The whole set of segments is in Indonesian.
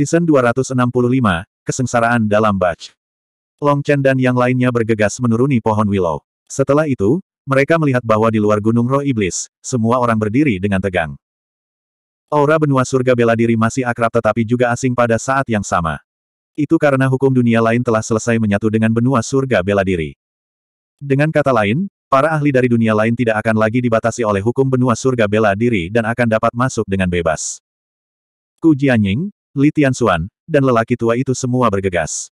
Season 265, Kesengsaraan dalam Batch. Long Chen dan yang lainnya bergegas menuruni pohon willow. Setelah itu, mereka melihat bahwa di luar gunung roh iblis, semua orang berdiri dengan tegang. Aura benua surga bela diri masih akrab tetapi juga asing pada saat yang sama. Itu karena hukum dunia lain telah selesai menyatu dengan benua surga bela diri. Dengan kata lain, para ahli dari dunia lain tidak akan lagi dibatasi oleh hukum benua surga bela diri dan akan dapat masuk dengan bebas. Ku Jianying, Li Tianxuan, dan lelaki tua itu semua bergegas.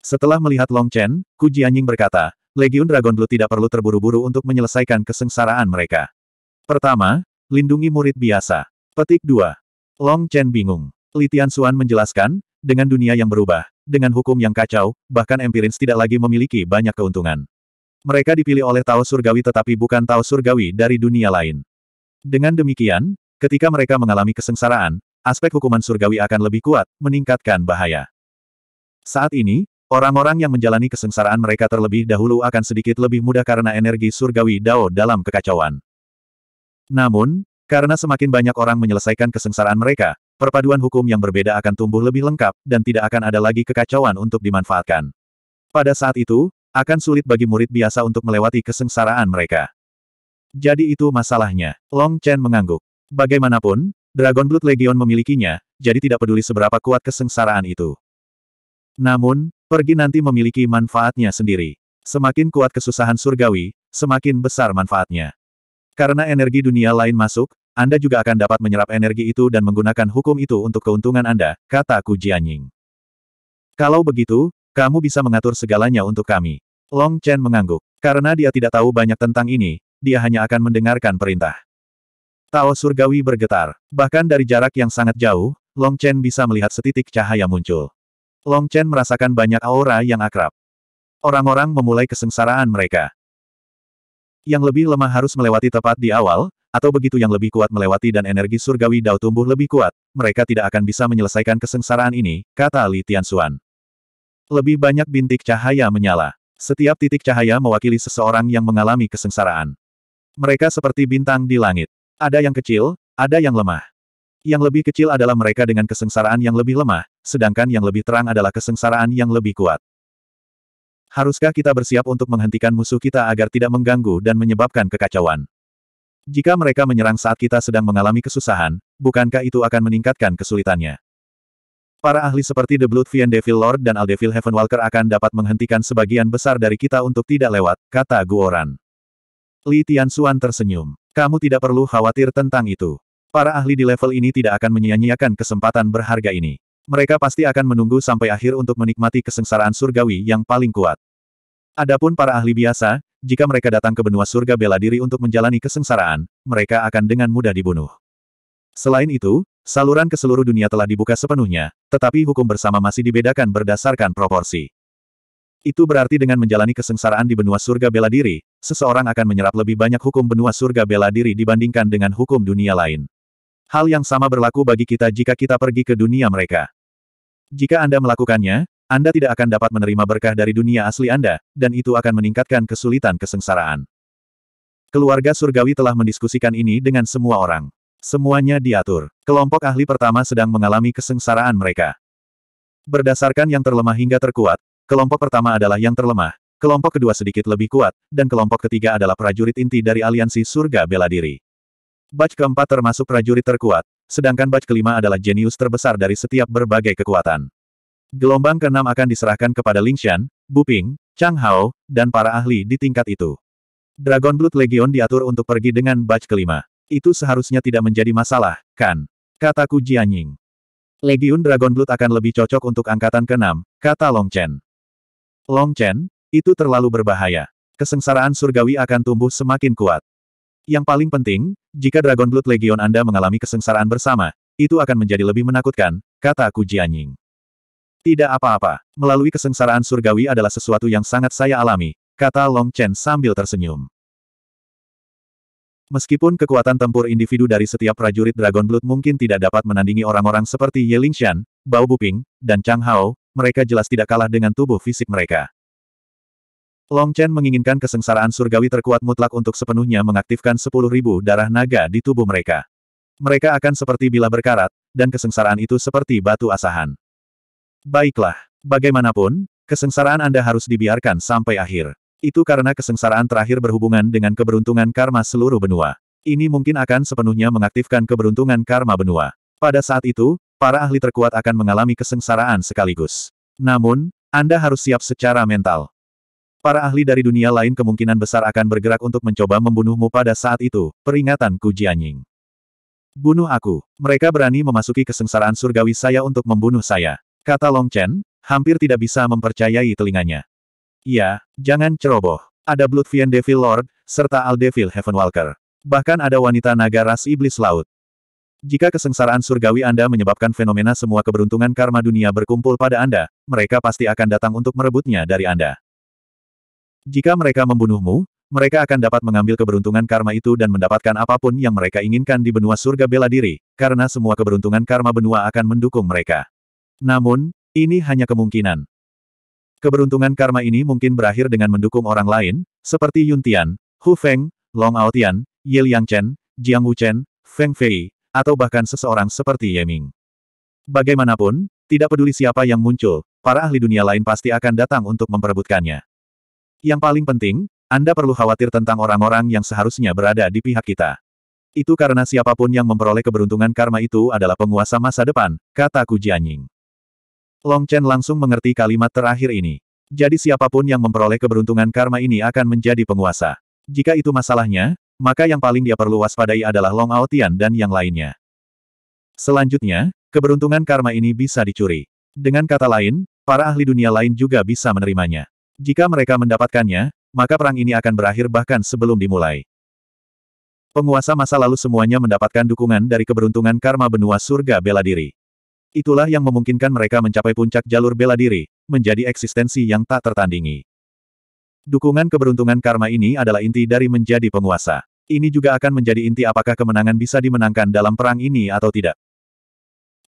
Setelah melihat Long Chen, Ku Jianying berkata, Legion Dragon Blue tidak perlu terburu-buru untuk menyelesaikan kesengsaraan mereka. Pertama, lindungi murid biasa. Petik 2. Long Chen bingung. Li Tianxuan menjelaskan, dengan dunia yang berubah, dengan hukum yang kacau, bahkan Empirins tidak lagi memiliki banyak keuntungan. Mereka dipilih oleh Tao Surgawi tetapi bukan Tao Surgawi dari dunia lain. Dengan demikian, ketika mereka mengalami kesengsaraan, aspek hukuman surgawi akan lebih kuat, meningkatkan bahaya. Saat ini, orang-orang yang menjalani kesengsaraan mereka terlebih dahulu akan sedikit lebih mudah karena energi surgawi Dao dalam kekacauan. Namun, karena semakin banyak orang menyelesaikan kesengsaraan mereka, perpaduan hukum yang berbeda akan tumbuh lebih lengkap dan tidak akan ada lagi kekacauan untuk dimanfaatkan. Pada saat itu, akan sulit bagi murid biasa untuk melewati kesengsaraan mereka. Jadi itu masalahnya. Long Chen mengangguk. Bagaimanapun, Dragon Blood Legion memilikinya, jadi tidak peduli seberapa kuat kesengsaraan itu. Namun, pergi nanti memiliki manfaatnya sendiri. Semakin kuat kesusahan surgawi, semakin besar manfaatnya. Karena energi dunia lain masuk, Anda juga akan dapat menyerap energi itu dan menggunakan hukum itu untuk keuntungan Anda, kata Ku Jianying. Kalau begitu, kamu bisa mengatur segalanya untuk kami. Long Chen mengangguk. Karena dia tidak tahu banyak tentang ini, dia hanya akan mendengarkan perintah. Tao surgawi bergetar. Bahkan dari jarak yang sangat jauh, Long Chen bisa melihat setitik cahaya muncul. Long Chen merasakan banyak aura yang akrab. Orang-orang memulai kesengsaraan mereka. Yang lebih lemah harus melewati tepat di awal, atau begitu yang lebih kuat melewati dan energi surgawi Dao tumbuh lebih kuat, mereka tidak akan bisa menyelesaikan kesengsaraan ini, kata Li Tianxuan. Lebih banyak bintik cahaya menyala. Setiap titik cahaya mewakili seseorang yang mengalami kesengsaraan. Mereka seperti bintang di langit. Ada yang kecil, ada yang lemah. Yang lebih kecil adalah mereka dengan kesengsaraan yang lebih lemah, sedangkan yang lebih terang adalah kesengsaraan yang lebih kuat. Haruskah kita bersiap untuk menghentikan musuh kita agar tidak mengganggu dan menyebabkan kekacauan? Jika mereka menyerang saat kita sedang mengalami kesusahan, bukankah itu akan meningkatkan kesulitannya? Para ahli seperti The Blood Fiend, Devil Lord dan Aldevil Heavenwalker akan dapat menghentikan sebagian besar dari kita untuk tidak lewat, kata Guoran. Li Tianxuan tersenyum. Kamu tidak perlu khawatir tentang itu. Para ahli di level ini tidak akan menyia-nyiakan kesempatan berharga ini. Mereka pasti akan menunggu sampai akhir untuk menikmati kesengsaraan surgawi yang paling kuat. Adapun para ahli biasa, jika mereka datang ke benua surga bela diri untuk menjalani kesengsaraan, mereka akan dengan mudah dibunuh. Selain itu, saluran ke seluruh dunia telah dibuka sepenuhnya, tetapi hukum bersama masih dibedakan berdasarkan proporsi. Itu berarti dengan menjalani kesengsaraan di benua surga bela diri, seseorang akan menyerap lebih banyak hukum benua surga bela diri dibandingkan dengan hukum dunia lain. Hal yang sama berlaku bagi kita jika kita pergi ke dunia mereka. Jika Anda melakukannya, Anda tidak akan dapat menerima berkah dari dunia asli Anda, dan itu akan meningkatkan kesulitan kesengsaraan. Keluarga surgawi telah mendiskusikan ini dengan semua orang. Semuanya diatur. Kelompok ahli pertama sedang mengalami kesengsaraan mereka. Berdasarkan yang terlemah hingga terkuat, kelompok pertama adalah yang terlemah, kelompok kedua sedikit lebih kuat, dan kelompok ketiga adalah prajurit inti dari aliansi surga bela diri. Batch keempat termasuk prajurit terkuat, sedangkan batch kelima adalah jenius terbesar dari setiap berbagai kekuatan. Gelombang keenam akan diserahkan kepada Ling Bu Ping, Chang Hao, dan para ahli di tingkat itu. Dragon Blood Legion diatur untuk pergi dengan batch kelima. Itu seharusnya tidak menjadi masalah, kan? Kataku Jianying. Legion Dragon Blood akan lebih cocok untuk angkatan keenam, kata Long Chen. Long Chen, itu terlalu berbahaya. Kesengsaraan surgawi akan tumbuh semakin kuat. Yang paling penting, jika Dragon Blood Legion Anda mengalami kesengsaraan bersama, itu akan menjadi lebih menakutkan, kata Ku Jianying. Tidak apa-apa, melalui kesengsaraan surgawi adalah sesuatu yang sangat saya alami, kata Long Chen sambil tersenyum. Meskipun kekuatan tempur individu dari setiap prajurit Dragon Blood mungkin tidak dapat menandingi orang-orang seperti Ye Lingshan, Bao Buping, dan Chang Hao, mereka jelas tidak kalah dengan tubuh fisik mereka. Long Chen menginginkan kesengsaraan surgawi terkuat mutlak untuk sepenuhnya mengaktifkan sepuluh ribu darah naga di tubuh mereka. Mereka akan seperti bila berkarat, dan kesengsaraan itu seperti batu asahan. Baiklah, bagaimanapun, kesengsaraan Anda harus dibiarkan sampai akhir. Itu karena kesengsaraan terakhir berhubungan dengan keberuntungan karma seluruh benua. Ini mungkin akan sepenuhnya mengaktifkan keberuntungan karma benua. Pada saat itu, para ahli terkuat akan mengalami kesengsaraan sekaligus. Namun, Anda harus siap secara mental. Para ahli dari dunia lain kemungkinan besar akan bergerak untuk mencoba membunuhmu pada saat itu, peringatan Ku Jianying. Bunuh aku. Mereka berani memasuki kesengsaraan surgawi saya untuk membunuh saya. Kata Long Chen, hampir tidak bisa mempercayai telinganya. Ya, jangan ceroboh. Ada Blood Bloodfiend Devil Lord, serta Al Devil Heavenwalker. Bahkan ada wanita naga ras iblis laut. Jika kesengsaraan surgawi Anda menyebabkan fenomena semua keberuntungan karma dunia berkumpul pada Anda, mereka pasti akan datang untuk merebutnya dari Anda. Jika mereka membunuhmu, mereka akan dapat mengambil keberuntungan karma itu dan mendapatkan apapun yang mereka inginkan di benua surga bela diri, karena semua keberuntungan karma benua akan mendukung mereka. Namun, ini hanya kemungkinan. Keberuntungan karma ini mungkin berakhir dengan mendukung orang lain, seperti Yun Tian, Hu Feng, Long Ao Tian, Ye Liang Chen, Jiang Wu Chen, Feng Fei, atau bahkan seseorang seperti Ye Ming. Bagaimanapun, tidak peduli siapa yang muncul, para ahli dunia lain pasti akan datang untuk memperebutkannya. Yang paling penting, Anda perlu khawatir tentang orang-orang yang seharusnya berada di pihak kita. Itu karena siapapun yang memperoleh keberuntungan karma itu adalah penguasa masa depan, kata Ku Jianying. Long Chen langsung mengerti kalimat terakhir ini. Jadi siapapun yang memperoleh keberuntungan karma ini akan menjadi penguasa. Jika itu masalahnya, maka yang paling dia perlu waspadai adalah Long Aotian dan yang lainnya. Selanjutnya, keberuntungan karma ini bisa dicuri. Dengan kata lain, para ahli dunia lain juga bisa menerimanya. Jika mereka mendapatkannya, maka perang ini akan berakhir bahkan sebelum dimulai. Penguasa masa lalu semuanya mendapatkan dukungan dari keberuntungan karma benua surga bela diri. Itulah yang memungkinkan mereka mencapai puncak jalur bela diri, menjadi eksistensi yang tak tertandingi. Dukungan keberuntungan karma ini adalah inti dari menjadi penguasa. Ini juga akan menjadi inti apakah kemenangan bisa dimenangkan dalam perang ini atau tidak.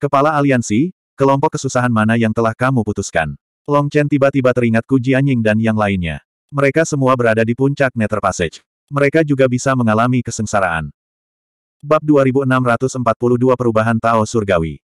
Kepala Aliansi, kelompok kesusahan mana yang telah kamu putuskan? Long Chen tiba-tiba teringat Ku Jianying dan yang lainnya. Mereka semua berada di puncak Nether Passage. Mereka juga bisa mengalami kesengsaraan. Bab 2642 Perubahan Tao Surgawi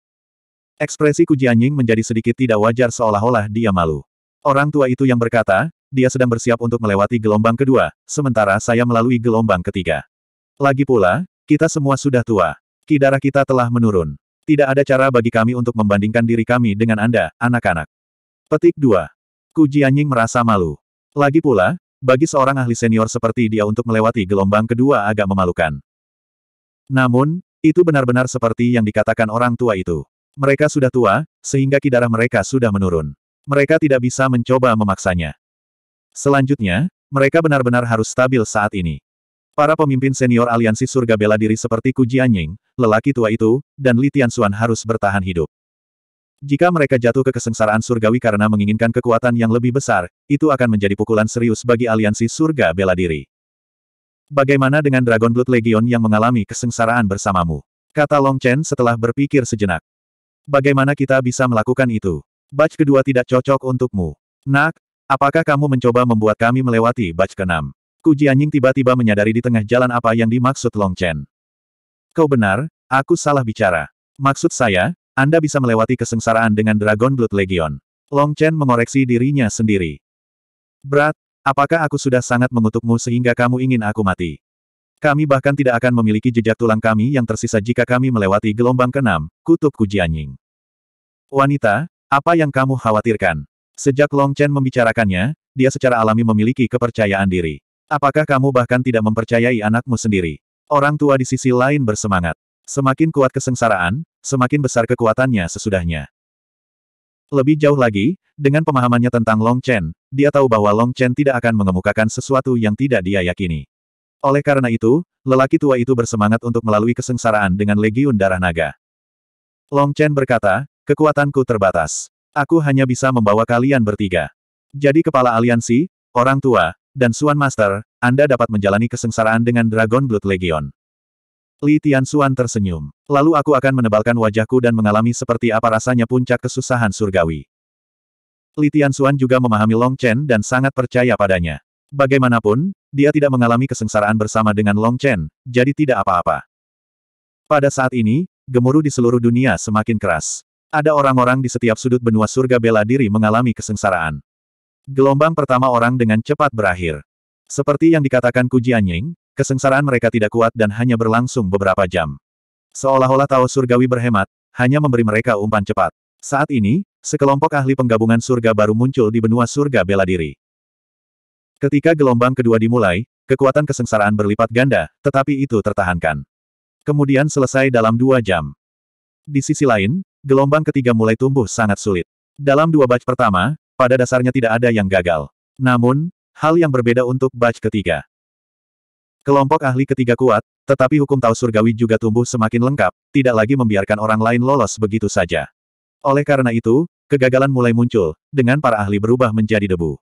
Ekspresi Ku Jianying menjadi sedikit tidak wajar seolah-olah dia malu. Orang tua itu yang berkata, dia sedang bersiap untuk melewati gelombang kedua, sementara saya melalui gelombang ketiga. Lagi pula, kita semua sudah tua. Kidara kita telah menurun. Tidak ada cara bagi kami untuk membandingkan diri kami dengan Anda, anak-anak. Petik 2. Ku Jianying merasa malu. Lagi pula, bagi seorang ahli senior seperti dia untuk melewati gelombang kedua agak memalukan. Namun, itu benar-benar seperti yang dikatakan orang tua itu. Mereka sudah tua, sehingga kidarah mereka sudah menurun. Mereka tidak bisa mencoba memaksanya. Selanjutnya, mereka benar-benar harus stabil saat ini. Para pemimpin senior aliansi surga bela diri seperti Ku Jianying, lelaki tua itu, dan Li Tianxuan harus bertahan hidup. Jika mereka jatuh ke kesengsaraan surgawi karena menginginkan kekuatan yang lebih besar, itu akan menjadi pukulan serius bagi aliansi surga bela diri. Bagaimana dengan Dragon Blood Legion yang mengalami kesengsaraan bersamamu? Kata Long Chen setelah berpikir sejenak. Bagaimana kita bisa melakukan itu? Batch kedua tidak cocok untukmu. Nak, apakah kamu mencoba membuat kami melewati batch keenam? Ku Jianying tiba-tiba menyadari di tengah jalan apa yang dimaksud Long Chen. Kau benar, aku salah bicara. Maksud saya, anda bisa melewati kesengsaraan dengan Dragon Blood Legion. Long Chen mengoreksi dirinya sendiri. Berat, apakah aku sudah sangat mengutukmu sehingga kamu ingin aku mati? Kami bahkan tidak akan memiliki jejak tulang kami yang tersisa jika kami melewati gelombang keenam, kutub kujianying. Wanita, apa yang kamu khawatirkan? Sejak Long Chen membicarakannya, dia secara alami memiliki kepercayaan diri. Apakah kamu bahkan tidak mempercayai anakmu sendiri? Orang tua di sisi lain bersemangat. Semakin kuat kesengsaraan, semakin besar kekuatannya sesudahnya. Lebih jauh lagi, dengan pemahamannya tentang Long Chen, dia tahu bahwa Long Chen tidak akan mengemukakan sesuatu yang tidak dia yakini. Oleh karena itu, lelaki tua itu bersemangat untuk melalui kesengsaraan dengan Legiun Darah Naga. Long Chen berkata, kekuatanku terbatas. Aku hanya bisa membawa kalian bertiga. Jadi kepala aliansi, orang tua, dan Suan Master, Anda dapat menjalani kesengsaraan dengan Dragon Blood Legion. Li Tianxuan tersenyum. Lalu aku akan menebalkan wajahku dan mengalami seperti apa rasanya puncak kesusahan surgawi. Li Tianxuan juga memahami Long Chen dan sangat percaya padanya. Bagaimanapun, dia tidak mengalami kesengsaraan bersama dengan Long Chen, jadi tidak apa-apa. Pada saat ini, gemuruh di seluruh dunia semakin keras. Ada orang-orang di setiap sudut benua surga bela diri mengalami kesengsaraan. Gelombang pertama orang dengan cepat berakhir. Seperti yang dikatakan Kuji Anying, Kesengsaraan mereka tidak kuat dan hanya berlangsung beberapa jam. Seolah-olah Tao Surgawi berhemat, hanya memberi mereka umpan cepat. Saat ini, sekelompok ahli penggabungan surga baru muncul di benua surga bela diri. Ketika gelombang kedua dimulai, kekuatan kesengsaraan berlipat ganda, tetapi itu tertahankan. Kemudian selesai dalam dua jam. Di sisi lain, gelombang ketiga mulai tumbuh sangat sulit. Dalam dua batch pertama, pada dasarnya tidak ada yang gagal. Namun, hal yang berbeda untuk batch ketiga. Kelompok ahli ketiga kuat, tetapi hukum Tao surgawi juga tumbuh semakin lengkap, tidak lagi membiarkan orang lain lolos begitu saja. Oleh karena itu, kegagalan mulai muncul, dengan para ahli berubah menjadi debu.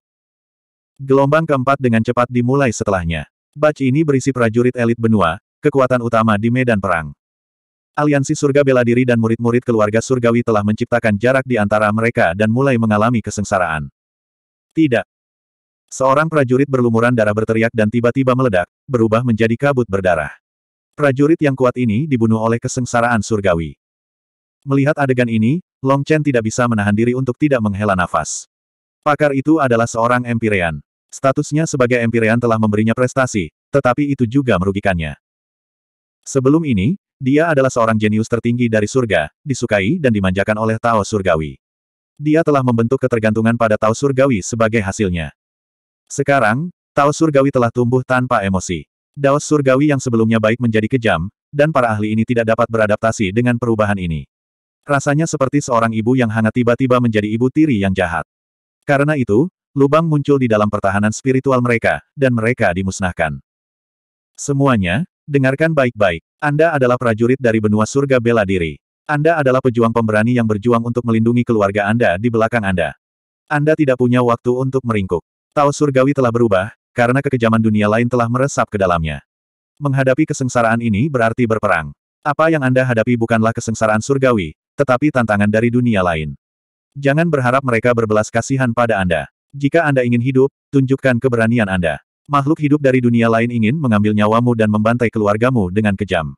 Gelombang keempat dengan cepat dimulai setelahnya. Batch ini berisi prajurit elit benua, kekuatan utama di medan perang. Aliansi Surga Bela Diri dan murid-murid keluarga Surgawi telah menciptakan jarak di antara mereka dan mulai mengalami kesengsaraan. Tidak, Seorang prajurit berlumuran darah berteriak dan tiba-tiba meledak, berubah menjadi kabut berdarah. Prajurit yang kuat ini dibunuh oleh kesengsaraan surgawi. Melihat adegan ini, Long Chen tidak bisa menahan diri untuk tidak menghela nafas. Pakar itu adalah seorang empirean. Statusnya sebagai empirean telah memberinya prestasi, tetapi itu juga merugikannya. Sebelum ini, dia adalah seorang jenius tertinggi dari surga, disukai dan dimanjakan oleh Tao Surgawi. Dia telah membentuk ketergantungan pada Tao Surgawi sebagai hasilnya. Sekarang, Tao surgawi telah tumbuh tanpa emosi. Daos surgawi yang sebelumnya baik menjadi kejam, dan para ahli ini tidak dapat beradaptasi dengan perubahan ini. Rasanya seperti seorang ibu yang hangat tiba-tiba menjadi ibu tiri yang jahat. Karena itu, lubang muncul di dalam pertahanan spiritual mereka, dan mereka dimusnahkan. Semuanya, dengarkan baik-baik. Anda adalah prajurit dari benua surga bela diri. Anda adalah pejuang pemberani yang berjuang untuk melindungi keluarga Anda di belakang Anda. Anda tidak punya waktu untuk meringkuk. Tao surgawi telah berubah, karena kekejaman dunia lain telah meresap ke dalamnya. Menghadapi kesengsaraan ini berarti berperang. Apa yang Anda hadapi bukanlah kesengsaraan surgawi, tetapi tantangan dari dunia lain. Jangan berharap mereka berbelas kasihan pada Anda. Jika Anda ingin hidup, tunjukkan keberanian Anda. Makhluk hidup dari dunia lain ingin mengambil nyawamu dan membantai keluargamu dengan kejam.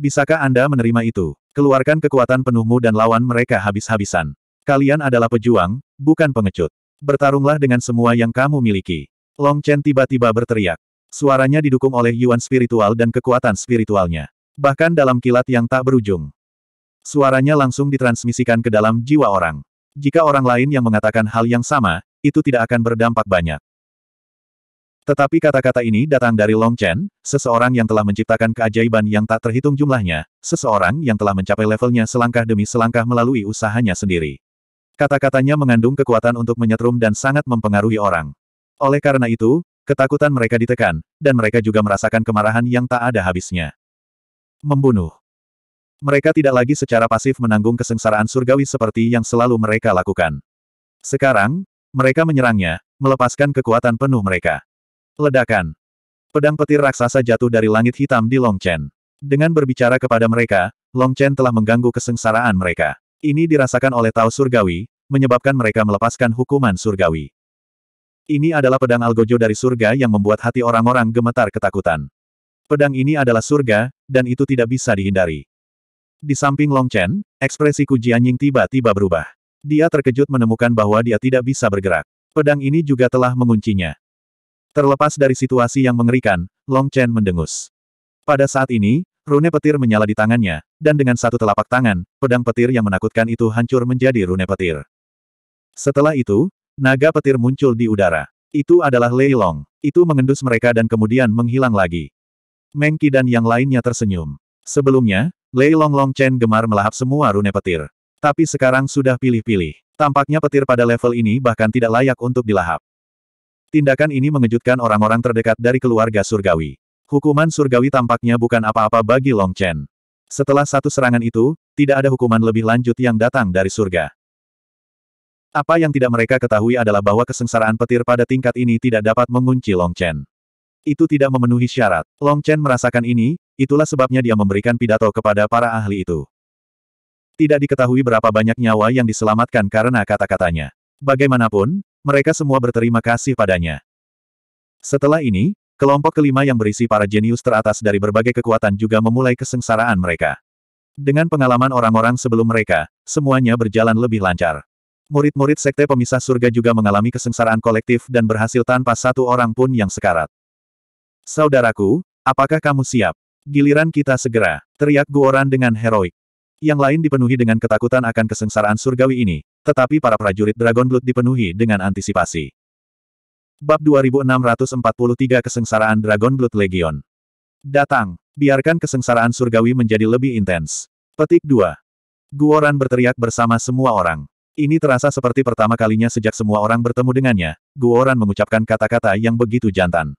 Bisakah Anda menerima itu? Keluarkan kekuatan penuhmu dan lawan mereka habis-habisan. Kalian adalah pejuang, bukan pengecut. Bertarunglah dengan semua yang kamu miliki. Long Chen tiba-tiba berteriak. Suaranya didukung oleh Yuan spiritual dan kekuatan spiritualnya. Bahkan dalam kilat yang tak berujung. Suaranya langsung ditransmisikan ke dalam jiwa orang. Jika orang lain yang mengatakan hal yang sama, itu tidak akan berdampak banyak. Tetapi kata-kata ini datang dari Long Chen, seseorang yang telah menciptakan keajaiban yang tak terhitung jumlahnya, seseorang yang telah mencapai levelnya selangkah demi selangkah melalui usahanya sendiri. Kata-katanya mengandung kekuatan untuk menyetrum dan sangat mempengaruhi orang. Oleh karena itu, ketakutan mereka ditekan, dan mereka juga merasakan kemarahan yang tak ada habisnya. Membunuh. Mereka tidak lagi secara pasif menanggung kesengsaraan surgawi seperti yang selalu mereka lakukan. Sekarang, mereka menyerangnya, melepaskan kekuatan penuh mereka. Ledakan. Pedang petir raksasa jatuh dari langit hitam di Long Chen. Dengan berbicara kepada mereka, Long Chen telah mengganggu kesengsaraan mereka. Ini dirasakan oleh Tao Surgawi, menyebabkan mereka melepaskan hukuman surgawi. Ini adalah pedang Algojo dari surga yang membuat hati orang-orang gemetar ketakutan. Pedang ini adalah surga, dan itu tidak bisa dihindari. Di samping Long Chen, ekspresi Kujian Jianying tiba-tiba berubah. Dia terkejut menemukan bahwa dia tidak bisa bergerak. Pedang ini juga telah menguncinya. Terlepas dari situasi yang mengerikan, Long Chen mendengus. Pada saat ini, Rune petir menyala di tangannya, dan dengan satu telapak tangan, pedang petir yang menakutkan itu hancur menjadi rune petir. Setelah itu, naga petir muncul di udara. Itu adalah Lei Long. Itu mengendus mereka dan kemudian menghilang lagi. Mengki dan yang lainnya tersenyum. Sebelumnya, Lei Long Long Chen gemar melahap semua rune petir. Tapi sekarang sudah pilih-pilih. Tampaknya petir pada level ini bahkan tidak layak untuk dilahap. Tindakan ini mengejutkan orang-orang terdekat dari keluarga surgawi. Hukuman surgawi tampaknya bukan apa-apa bagi Long Chen. Setelah satu serangan itu, tidak ada hukuman lebih lanjut yang datang dari surga. Apa yang tidak mereka ketahui adalah bahwa kesengsaraan petir pada tingkat ini tidak dapat mengunci Long Chen. Itu tidak memenuhi syarat. Long Chen merasakan ini, itulah sebabnya dia memberikan pidato kepada para ahli itu. Tidak diketahui berapa banyak nyawa yang diselamatkan karena kata-katanya. Bagaimanapun, mereka semua berterima kasih padanya. Setelah ini, Kelompok kelima yang berisi para jenius teratas dari berbagai kekuatan juga memulai kesengsaraan mereka. Dengan pengalaman orang-orang sebelum mereka, semuanya berjalan lebih lancar. Murid-murid sekte pemisah surga juga mengalami kesengsaraan kolektif dan berhasil tanpa satu orang pun yang sekarat. Saudaraku, apakah kamu siap? Giliran kita segera, teriak Guoran dengan heroik. Yang lain dipenuhi dengan ketakutan akan kesengsaraan surgawi ini, tetapi para prajurit Dragon Blood dipenuhi dengan antisipasi. Bab 2643 Kesengsaraan Dragon Blood Legion. Datang, biarkan kesengsaraan surgawi menjadi lebih intens. Petik 2. Guoran berteriak bersama semua orang. Ini terasa seperti pertama kalinya sejak semua orang bertemu dengannya, Guoran mengucapkan kata-kata yang begitu jantan.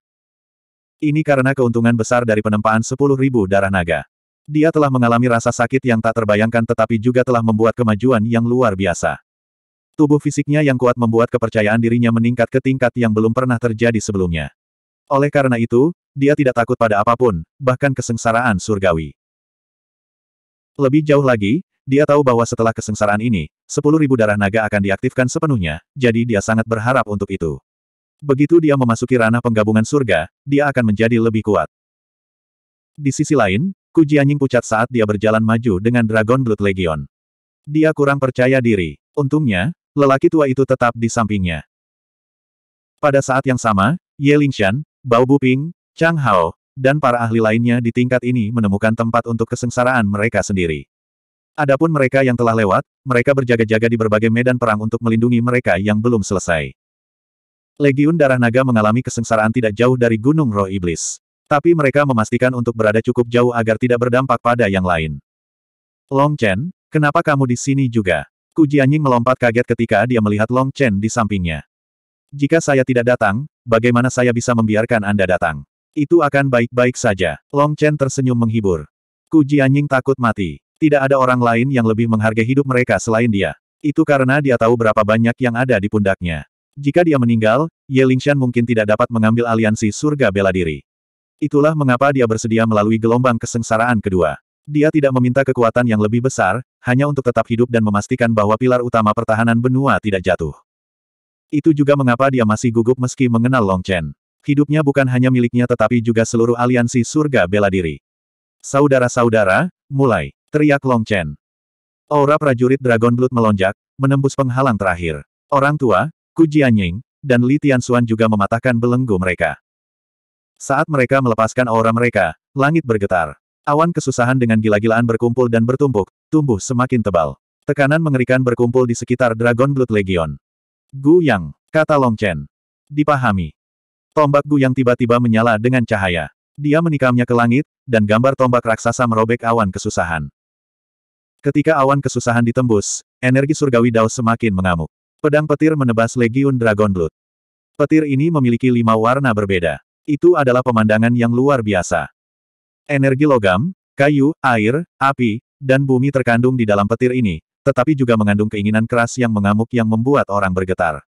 Ini karena keuntungan besar dari penempaan 10.000 darah naga. Dia telah mengalami rasa sakit yang tak terbayangkan tetapi juga telah membuat kemajuan yang luar biasa. Tubuh fisiknya yang kuat membuat kepercayaan dirinya meningkat ke tingkat yang belum pernah terjadi sebelumnya. Oleh karena itu, dia tidak takut pada apapun, bahkan kesengsaraan surgawi. Lebih jauh lagi, dia tahu bahwa setelah kesengsaraan ini, 10.000 darah naga akan diaktifkan sepenuhnya, jadi dia sangat berharap untuk itu. Begitu dia memasuki ranah penggabungan surga, dia akan menjadi lebih kuat. Di sisi lain, Kuji Anjing pucat saat dia berjalan maju dengan Dragon Blood Legion. Dia kurang percaya diri. Untungnya, lelaki tua itu tetap di sampingnya. Pada saat yang sama, Ye Lingshan, Bao Buping, Chang Hao, dan para ahli lainnya di tingkat ini menemukan tempat untuk kesengsaraan mereka sendiri. Adapun mereka yang telah lewat, mereka berjaga-jaga di berbagai medan perang untuk melindungi mereka yang belum selesai. Legiun Darah Naga mengalami kesengsaraan tidak jauh dari Gunung Roh Iblis. Tapi mereka memastikan untuk berada cukup jauh agar tidak berdampak pada yang lain. Long Chen, kenapa kamu di sini juga? Ku Jianying melompat kaget ketika dia melihat Long Chen di sampingnya. Jika saya tidak datang, bagaimana saya bisa membiarkan Anda datang? Itu akan baik-baik saja. Long Chen tersenyum menghibur. Ku Jianying takut mati. Tidak ada orang lain yang lebih menghargai hidup mereka selain dia. Itu karena dia tahu berapa banyak yang ada di pundaknya. Jika dia meninggal, Ye Lingshan mungkin tidak dapat mengambil aliansi surga bela diri. Itulah mengapa dia bersedia melalui gelombang kesengsaraan kedua. Dia tidak meminta kekuatan yang lebih besar, hanya untuk tetap hidup dan memastikan bahwa pilar utama pertahanan benua tidak jatuh. Itu juga mengapa dia masih gugup meski mengenal Long Chen. Hidupnya bukan hanya miliknya tetapi juga seluruh aliansi surga bela diri. Saudara-saudara, mulai, teriak Long Chen. Aura prajurit Dragon Blood melonjak, menembus penghalang terakhir. Orang tua, Ku Jianying, dan Li Tianxuan juga mematahkan belenggu mereka. Saat mereka melepaskan aura mereka, langit bergetar. Awan kesusahan dengan gila-gilaan berkumpul dan bertumpuk, tumbuh semakin tebal. Tekanan mengerikan berkumpul di sekitar Dragon Blood Legion. Gu Yang, kata Long Chen. Dipahami. Tombak Gu Yang tiba-tiba menyala dengan cahaya. Dia menikamnya ke langit, dan gambar tombak raksasa merobek awan kesusahan. Ketika awan kesusahan ditembus, energi surgawi Dao semakin mengamuk. Pedang petir menebas Legion Dragon Blood. Petir ini memiliki lima warna berbeda. Itu adalah pemandangan yang luar biasa. Energi logam, kayu, air, api, dan bumi terkandung di dalam petir ini, tetapi juga mengandung keinginan keras yang mengamuk yang membuat orang bergetar.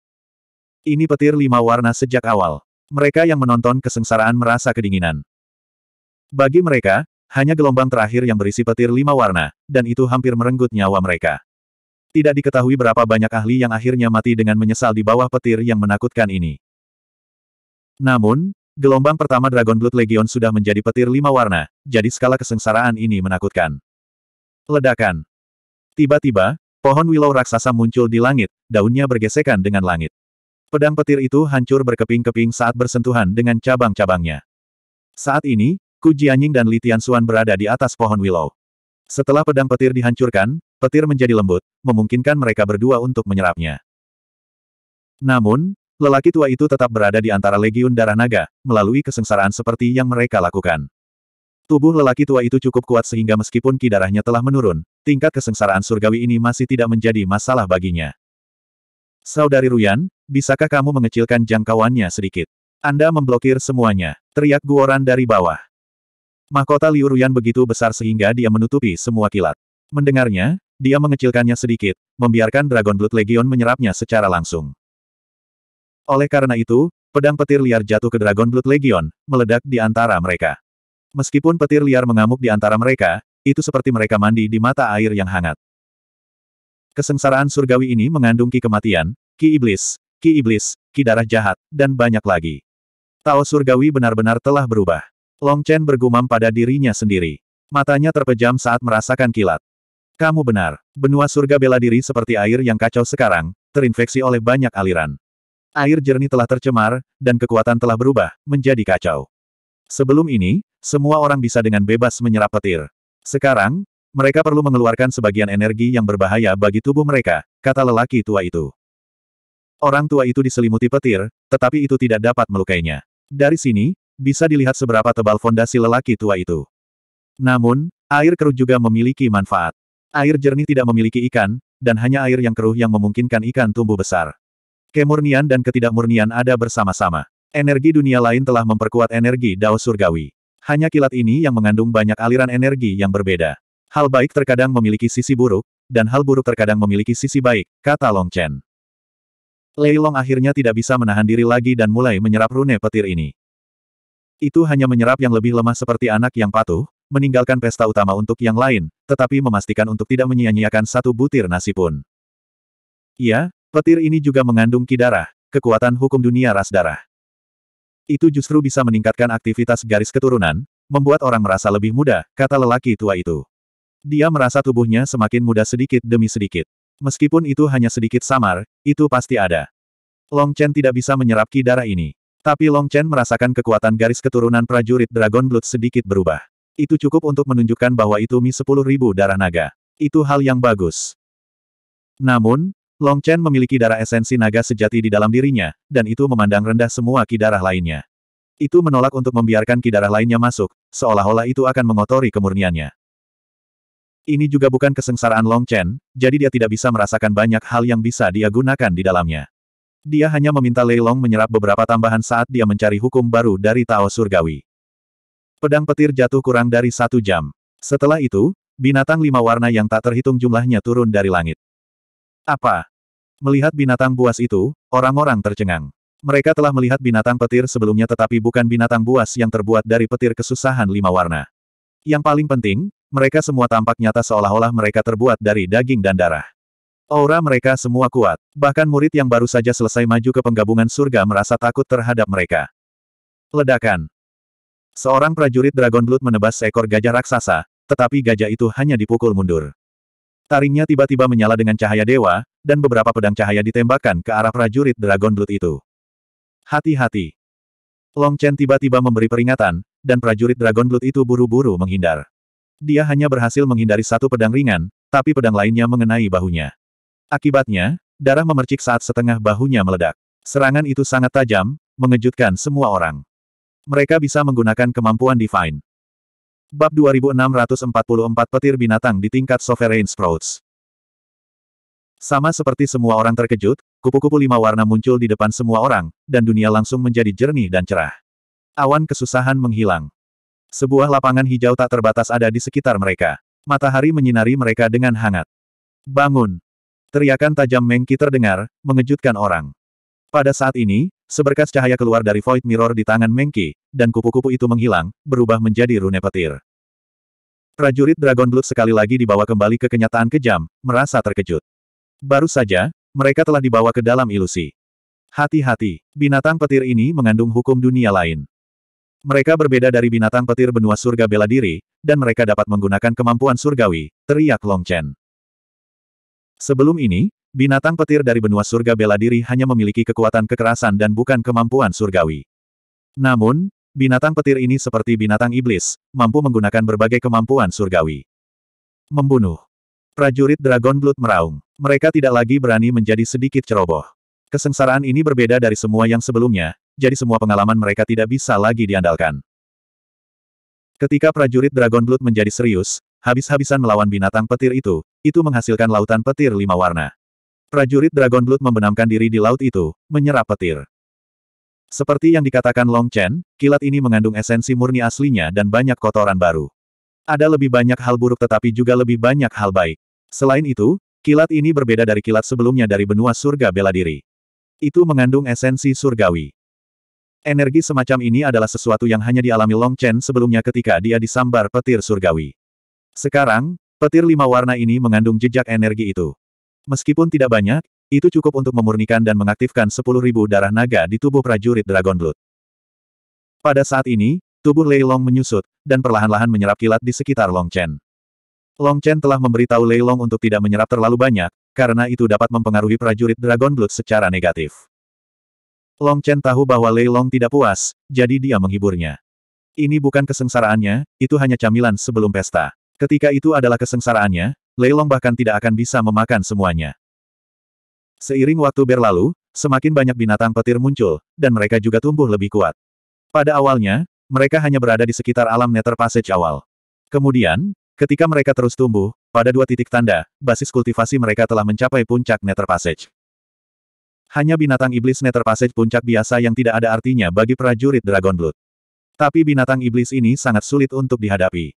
Ini petir lima warna sejak awal. Mereka yang menonton kesengsaraan merasa kedinginan. Bagi mereka, hanya gelombang terakhir yang berisi petir lima warna, dan itu hampir merenggut nyawa mereka. Tidak diketahui berapa banyak ahli yang akhirnya mati dengan menyesal di bawah petir yang menakutkan ini. Namun, Gelombang pertama Dragon Blood Legion sudah menjadi petir lima warna, jadi skala kesengsaraan ini menakutkan. Ledakan. Tiba-tiba, pohon willow raksasa muncul di langit, daunnya bergesekan dengan langit. Pedang petir itu hancur berkeping-keping saat bersentuhan dengan cabang-cabangnya. Saat ini, Ku Jianying dan Li Tianxuan berada di atas pohon willow. Setelah pedang petir dihancurkan, petir menjadi lembut, memungkinkan mereka berdua untuk menyerapnya. Namun, Lelaki tua itu tetap berada di antara legiun darah naga, melalui kesengsaraan seperti yang mereka lakukan. Tubuh lelaki tua itu cukup kuat sehingga meskipun ki darahnya telah menurun, tingkat kesengsaraan surgawi ini masih tidak menjadi masalah baginya. Saudari Ruyan, bisakah kamu mengecilkan jangkauannya sedikit? Anda memblokir semuanya, teriak Guoran dari bawah. Mahkota Liu Ruyan begitu besar sehingga dia menutupi semua kilat. Mendengarnya, dia mengecilkannya sedikit, membiarkan Dragon Blood Legion menyerapnya secara langsung. Oleh karena itu, pedang petir liar jatuh ke Dragon Blood Legion, meledak di antara mereka. Meskipun petir liar mengamuk di antara mereka, itu seperti mereka mandi di mata air yang hangat. Kesengsaraan surgawi ini mengandung ki kematian, ki iblis, ki iblis, ki darah jahat, dan banyak lagi. Tao surgawi benar-benar telah berubah. Long Chen bergumam pada dirinya sendiri. Matanya terpejam saat merasakan kilat. Kamu benar, benua surga bela diri seperti air yang kacau sekarang, terinfeksi oleh banyak aliran air jernih telah tercemar, dan kekuatan telah berubah, menjadi kacau. Sebelum ini, semua orang bisa dengan bebas menyerap petir. Sekarang, mereka perlu mengeluarkan sebagian energi yang berbahaya bagi tubuh mereka, kata lelaki tua itu. Orang tua itu diselimuti petir, tetapi itu tidak dapat melukainya. Dari sini, bisa dilihat seberapa tebal fondasi lelaki tua itu. Namun, air keruh juga memiliki manfaat. Air jernih tidak memiliki ikan, dan hanya air yang keruh yang memungkinkan ikan tumbuh besar. Kemurnian dan ketidakmurnian ada bersama-sama. Energi dunia lain telah memperkuat energi Dao Surgawi. Hanya kilat ini yang mengandung banyak aliran energi yang berbeda. Hal baik terkadang memiliki sisi buruk, dan hal buruk terkadang memiliki sisi baik, kata Long Chen. Lei Long akhirnya tidak bisa menahan diri lagi dan mulai menyerap rune petir ini. Itu hanya menyerap yang lebih lemah seperti anak yang patuh, meninggalkan pesta utama untuk yang lain, tetapi memastikan untuk tidak menyia-nyiakan satu butir nasi pun. Iya, Petir ini juga mengandung ki darah, kekuatan hukum dunia ras darah. Itu justru bisa meningkatkan aktivitas garis keturunan, membuat orang merasa lebih muda, kata lelaki tua itu. Dia merasa tubuhnya semakin muda sedikit demi sedikit. Meskipun itu hanya sedikit samar, itu pasti ada. Long Chen tidak bisa menyerap ki darah ini. Tapi Long Chen merasakan kekuatan garis keturunan prajurit Dragon Blood sedikit berubah. Itu cukup untuk menunjukkan bahwa itu Mi 10.000 darah naga. Itu hal yang bagus. Namun, Long Chen memiliki darah esensi naga sejati di dalam dirinya, dan itu memandang rendah semua ki darah lainnya. Itu menolak untuk membiarkan ki darah lainnya masuk, seolah-olah itu akan mengotori kemurniannya. Ini juga bukan kesengsaraan Long Chen, jadi dia tidak bisa merasakan banyak hal yang bisa dia gunakan di dalamnya. Dia hanya meminta Lei Long menyerap beberapa tambahan saat dia mencari hukum baru dari Tao Surgawi. Pedang petir jatuh kurang dari satu jam. Setelah itu, binatang lima warna yang tak terhitung jumlahnya turun dari langit. Apa? Melihat binatang buas itu, orang-orang tercengang. Mereka telah melihat binatang petir sebelumnya tetapi bukan binatang buas yang terbuat dari petir kesusahan lima warna. Yang paling penting, mereka semua tampak nyata seolah-olah mereka terbuat dari daging dan darah. Aura mereka semua kuat, bahkan murid yang baru saja selesai maju ke penggabungan surga merasa takut terhadap mereka. Ledakan. Seorang prajurit Dragon Blood menebas seekor gajah raksasa, tetapi gajah itu hanya dipukul mundur. Taringnya tiba-tiba menyala dengan cahaya dewa, dan beberapa pedang cahaya ditembakkan ke arah prajurit Dragon Blood itu. Hati-hati. Long Chen tiba-tiba memberi peringatan, dan prajurit Dragon Blood itu buru-buru menghindar. Dia hanya berhasil menghindari satu pedang ringan, tapi pedang lainnya mengenai bahunya. Akibatnya, darah memercik saat setengah bahunya meledak. Serangan itu sangat tajam, mengejutkan semua orang. Mereka bisa menggunakan kemampuan Divine. Bab 2644 Petir Binatang di tingkat Sovereign Sprouts Sama seperti semua orang terkejut, kupu-kupu lima warna muncul di depan semua orang, dan dunia langsung menjadi jernih dan cerah. Awan kesusahan menghilang. Sebuah lapangan hijau tak terbatas ada di sekitar mereka. Matahari menyinari mereka dengan hangat. Bangun! Teriakan tajam Mengki terdengar, mengejutkan orang. Pada saat ini, seberkas cahaya keluar dari void mirror di tangan Mengki, dan kupu-kupu itu menghilang, berubah menjadi rune petir. Prajurit Dragon Blood sekali lagi dibawa kembali ke kenyataan kejam, merasa terkejut. Baru saja, mereka telah dibawa ke dalam ilusi. Hati-hati, binatang petir ini mengandung hukum dunia lain. Mereka berbeda dari binatang petir benua surga bela diri, dan mereka dapat menggunakan kemampuan surgawi, teriak Long Chen. Sebelum ini, Binatang petir dari benua surga bela diri hanya memiliki kekuatan kekerasan dan bukan kemampuan surgawi. Namun, binatang petir ini seperti binatang iblis, mampu menggunakan berbagai kemampuan surgawi. Membunuh. Prajurit Dragon Blood meraung. Mereka tidak lagi berani menjadi sedikit ceroboh. Kesengsaraan ini berbeda dari semua yang sebelumnya, jadi semua pengalaman mereka tidak bisa lagi diandalkan. Ketika prajurit Dragon Blood menjadi serius, habis-habisan melawan binatang petir itu, itu menghasilkan lautan petir lima warna. Prajurit Dragon Blood membenamkan diri di laut itu, menyerap petir. Seperti yang dikatakan Long Chen, kilat ini mengandung esensi murni aslinya dan banyak kotoran baru. Ada lebih banyak hal buruk tetapi juga lebih banyak hal baik. Selain itu, kilat ini berbeda dari kilat sebelumnya dari benua surga bela diri. Itu mengandung esensi surgawi. Energi semacam ini adalah sesuatu yang hanya dialami Long Chen sebelumnya ketika dia disambar petir surgawi. Sekarang, petir lima warna ini mengandung jejak energi itu. Meskipun tidak banyak, itu cukup untuk memurnikan dan mengaktifkan 10.000 darah naga di tubuh prajurit Dragon Blood. Pada saat ini, tubuh Lei Long menyusut, dan perlahan-lahan menyerap kilat di sekitar Long Chen. Long Chen telah memberitahu Lei Long untuk tidak menyerap terlalu banyak, karena itu dapat mempengaruhi prajurit Dragon Blood secara negatif. Long Chen tahu bahwa Lei Long tidak puas, jadi dia menghiburnya. Ini bukan kesengsaraannya, itu hanya camilan sebelum pesta. Ketika itu adalah kesengsaraannya, Leilong bahkan tidak akan bisa memakan semuanya. Seiring waktu berlalu, semakin banyak binatang petir muncul, dan mereka juga tumbuh lebih kuat. Pada awalnya, mereka hanya berada di sekitar alam Nether Passage awal. Kemudian, ketika mereka terus tumbuh, pada dua titik tanda, basis kultivasi mereka telah mencapai puncak Nether Passage. Hanya binatang iblis Nether Passage puncak biasa yang tidak ada artinya bagi prajurit Dragon Blood. Tapi binatang iblis ini sangat sulit untuk dihadapi.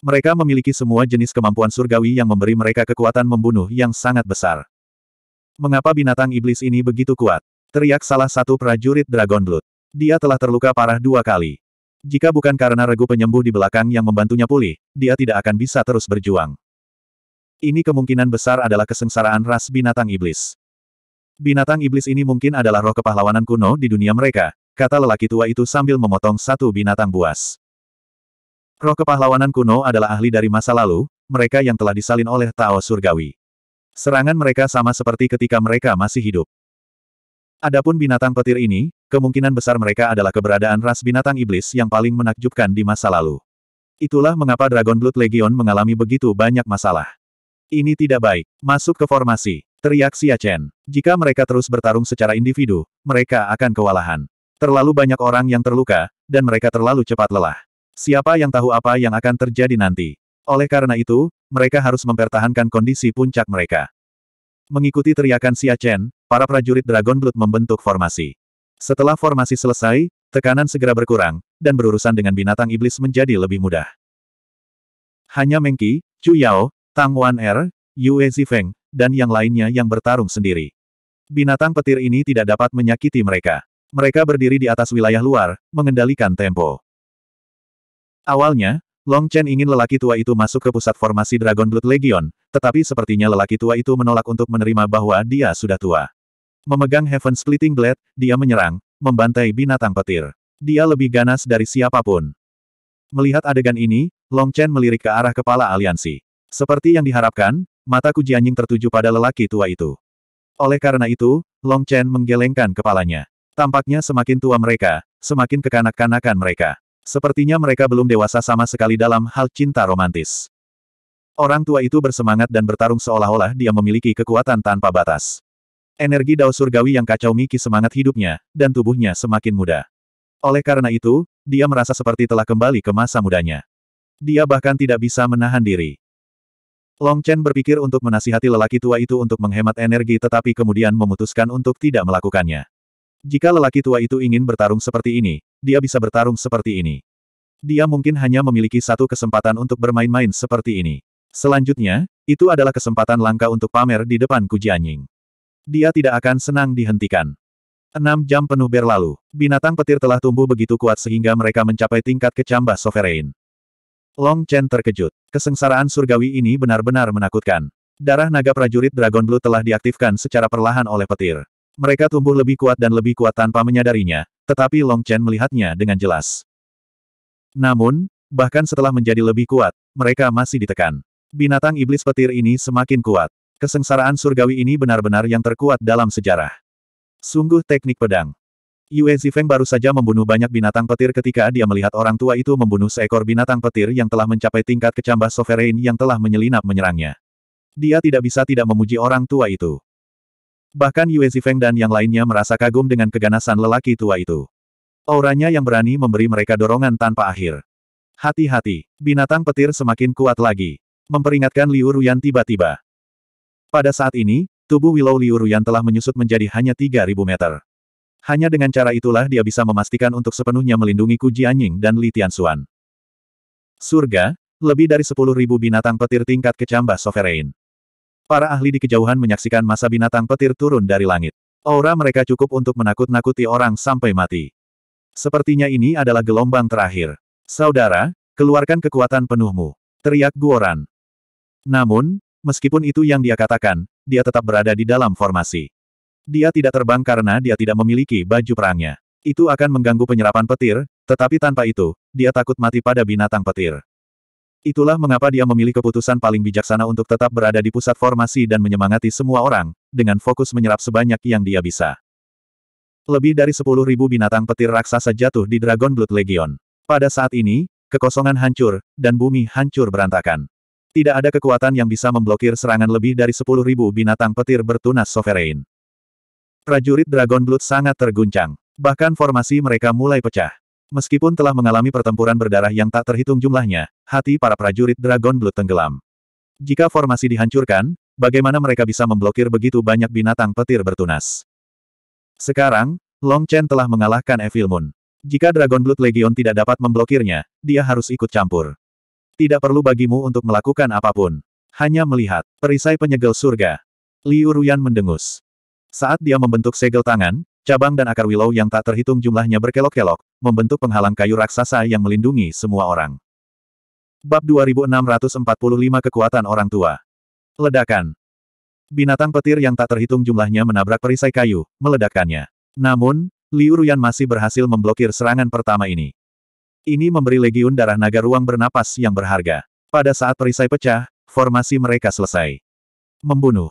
Mereka memiliki semua jenis kemampuan surgawi yang memberi mereka kekuatan membunuh yang sangat besar. Mengapa binatang iblis ini begitu kuat? Teriak salah satu prajurit Dragon Blood. Dia telah terluka parah dua kali. Jika bukan karena regu penyembuh di belakang yang membantunya pulih, dia tidak akan bisa terus berjuang. Ini kemungkinan besar adalah kesengsaraan ras binatang iblis. Binatang iblis ini mungkin adalah roh kepahlawanan kuno di dunia mereka, kata lelaki tua itu sambil memotong satu binatang buas. Roh kepahlawanan kuno adalah ahli dari masa lalu, mereka yang telah disalin oleh Tao Surgawi. Serangan mereka sama seperti ketika mereka masih hidup. Adapun binatang petir ini, kemungkinan besar mereka adalah keberadaan ras binatang iblis yang paling menakjubkan di masa lalu. Itulah mengapa Dragon Blood Legion mengalami begitu banyak masalah. Ini tidak baik. Masuk ke formasi. Teriak Xia Chen. Jika mereka terus bertarung secara individu, mereka akan kewalahan. Terlalu banyak orang yang terluka, dan mereka terlalu cepat lelah. Siapa yang tahu apa yang akan terjadi nanti? Oleh karena itu, mereka harus mempertahankan kondisi puncak mereka. Mengikuti teriakan Xia Chen, para prajurit Dragon Blood membentuk formasi. Setelah formasi selesai, tekanan segera berkurang, dan berurusan dengan binatang iblis menjadi lebih mudah. Hanya Mengki, Chu Yao, Tang Wan Er, Yue Zifeng, dan yang lainnya yang bertarung sendiri. Binatang petir ini tidak dapat menyakiti mereka. Mereka berdiri di atas wilayah luar, mengendalikan tempo. Awalnya, Long Chen ingin lelaki tua itu masuk ke pusat formasi Dragon Blood Legion, tetapi sepertinya lelaki tua itu menolak untuk menerima bahwa dia sudah tua. Memegang Heaven Splitting Blade, dia menyerang, membantai binatang petir. Dia lebih ganas dari siapapun. Melihat adegan ini, Long Chen melirik ke arah kepala aliansi. Seperti yang diharapkan, mata Ku Jianying tertuju pada lelaki tua itu. Oleh karena itu, Long Chen menggelengkan kepalanya. Tampaknya semakin tua mereka, semakin kekanak-kanakan mereka. Sepertinya mereka belum dewasa sama sekali dalam hal cinta romantis. Orang tua itu bersemangat dan bertarung seolah-olah dia memiliki kekuatan tanpa batas. Energi dao surgawi yang kacau Miki semangat hidupnya, dan tubuhnya semakin muda. Oleh karena itu, dia merasa seperti telah kembali ke masa mudanya. Dia bahkan tidak bisa menahan diri. Long Chen berpikir untuk menasihati lelaki tua itu untuk menghemat energi tetapi kemudian memutuskan untuk tidak melakukannya. Jika lelaki tua itu ingin bertarung seperti ini, dia bisa bertarung seperti ini. Dia mungkin hanya memiliki satu kesempatan untuk bermain-main seperti ini. Selanjutnya, itu adalah kesempatan langka untuk pamer di depan Ku Anjing. Dia tidak akan senang dihentikan. Enam jam penuh berlalu, binatang petir telah tumbuh begitu kuat sehingga mereka mencapai tingkat kecambah sovereign. Long Chen terkejut. Kesengsaraan surgawi ini benar-benar menakutkan. Darah naga prajurit Dragon Blue telah diaktifkan secara perlahan oleh petir. Mereka tumbuh lebih kuat dan lebih kuat tanpa menyadarinya, tetapi Long Chen melihatnya dengan jelas. Namun, bahkan setelah menjadi lebih kuat, mereka masih ditekan. Binatang iblis petir ini semakin kuat. Kesengsaraan surgawi ini benar-benar yang terkuat dalam sejarah. Sungguh teknik pedang. Yue Zifeng baru saja membunuh banyak binatang petir ketika dia melihat orang tua itu membunuh seekor binatang petir yang telah mencapai tingkat kecambah sovereign yang telah menyelinap menyerangnya. Dia tidak bisa tidak memuji orang tua itu. Bahkan Yue Zifeng dan yang lainnya merasa kagum dengan keganasan lelaki tua itu. Auranya yang berani memberi mereka dorongan tanpa akhir. Hati-hati, binatang petir semakin kuat lagi. Memperingatkan Liu Ruyan tiba-tiba. Pada saat ini, tubuh Willow Liu Ruyan telah menyusut menjadi hanya 3.000 meter. Hanya dengan cara itulah dia bisa memastikan untuk sepenuhnya melindungi Ku Jianying dan Li Tianxuan. Surga, lebih dari 10.000 binatang petir tingkat kecambah sovereign. Para ahli di kejauhan menyaksikan masa binatang petir turun dari langit. Aura mereka cukup untuk menakut-nakuti orang sampai mati. Sepertinya ini adalah gelombang terakhir. Saudara, keluarkan kekuatan penuhmu. Teriak Guoran. Namun, meskipun itu yang dia katakan, dia tetap berada di dalam formasi. Dia tidak terbang karena dia tidak memiliki baju perangnya. Itu akan mengganggu penyerapan petir, tetapi tanpa itu, dia takut mati pada binatang petir. Itulah mengapa dia memilih keputusan paling bijaksana untuk tetap berada di pusat formasi dan menyemangati semua orang, dengan fokus menyerap sebanyak yang dia bisa. Lebih dari 10.000 binatang petir raksasa jatuh di Dragon Blood Legion. Pada saat ini, kekosongan hancur, dan bumi hancur berantakan. Tidak ada kekuatan yang bisa memblokir serangan lebih dari 10.000 binatang petir bertunas sovereign. Prajurit Dragon Blood sangat terguncang. Bahkan formasi mereka mulai pecah. Meskipun telah mengalami pertempuran berdarah yang tak terhitung jumlahnya, hati para prajurit Dragon Blood tenggelam. Jika formasi dihancurkan, bagaimana mereka bisa memblokir begitu banyak binatang petir bertunas? Sekarang, Long Chen telah mengalahkan Evil Moon. Jika Dragon Blood Legion tidak dapat memblokirnya, dia harus ikut campur. Tidak perlu bagimu untuk melakukan apapun. Hanya melihat, perisai penyegel surga. Liu Ruyan mendengus. Saat dia membentuk segel tangan, Cabang dan akar willow yang tak terhitung jumlahnya berkelok-kelok, membentuk penghalang kayu raksasa yang melindungi semua orang. Bab 2645 Kekuatan Orang Tua Ledakan Binatang petir yang tak terhitung jumlahnya menabrak perisai kayu, meledakkannya. Namun, Liu Ruyan masih berhasil memblokir serangan pertama ini. Ini memberi legiun darah naga ruang bernapas yang berharga. Pada saat perisai pecah, formasi mereka selesai. Membunuh.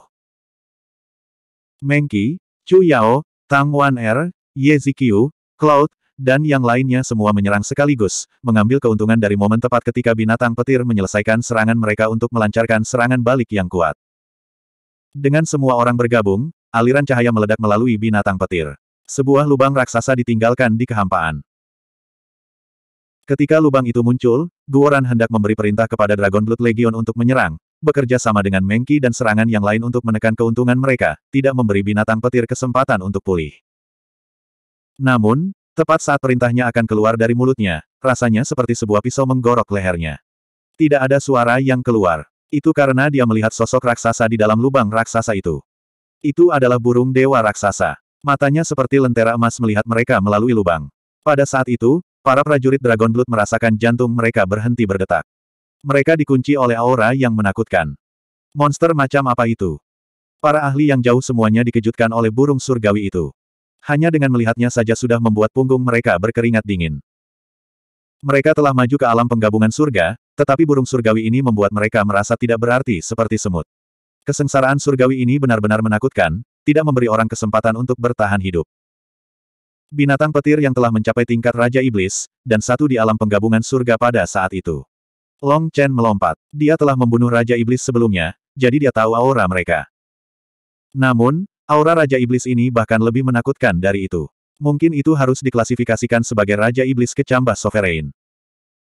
Mengki, Chu Yao, Tang Wan Er, Ye Zikyu, Cloud, dan yang lainnya semua menyerang sekaligus, mengambil keuntungan dari momen tepat ketika binatang petir menyelesaikan serangan mereka untuk melancarkan serangan balik yang kuat. Dengan semua orang bergabung, aliran cahaya meledak melalui binatang petir. Sebuah lubang raksasa ditinggalkan di kehampaan. Ketika lubang itu muncul, Guoran hendak memberi perintah kepada Dragon Blood Legion untuk menyerang, bekerja sama dengan Mengki dan serangan yang lain untuk menekan keuntungan mereka, tidak memberi binatang petir kesempatan untuk pulih. Namun, tepat saat perintahnya akan keluar dari mulutnya, rasanya seperti sebuah pisau menggorok lehernya. Tidak ada suara yang keluar. Itu karena dia melihat sosok raksasa di dalam lubang raksasa itu. Itu adalah burung dewa raksasa. Matanya seperti lentera emas melihat mereka melalui lubang. Pada saat itu, para prajurit Dragon Blood merasakan jantung mereka berhenti berdetak. Mereka dikunci oleh aura yang menakutkan. Monster macam apa itu? Para ahli yang jauh semuanya dikejutkan oleh burung surgawi itu. Hanya dengan melihatnya saja sudah membuat punggung mereka berkeringat dingin. Mereka telah maju ke alam penggabungan surga, tetapi burung surgawi ini membuat mereka merasa tidak berarti seperti semut. Kesengsaraan surgawi ini benar-benar menakutkan, tidak memberi orang kesempatan untuk bertahan hidup. Binatang petir yang telah mencapai tingkat Raja Iblis, dan satu di alam penggabungan surga pada saat itu. Long Chen melompat. Dia telah membunuh Raja Iblis sebelumnya, jadi dia tahu aura mereka. Namun, aura Raja Iblis ini bahkan lebih menakutkan dari itu. Mungkin itu harus diklasifikasikan sebagai Raja Iblis kecambah Sovereign.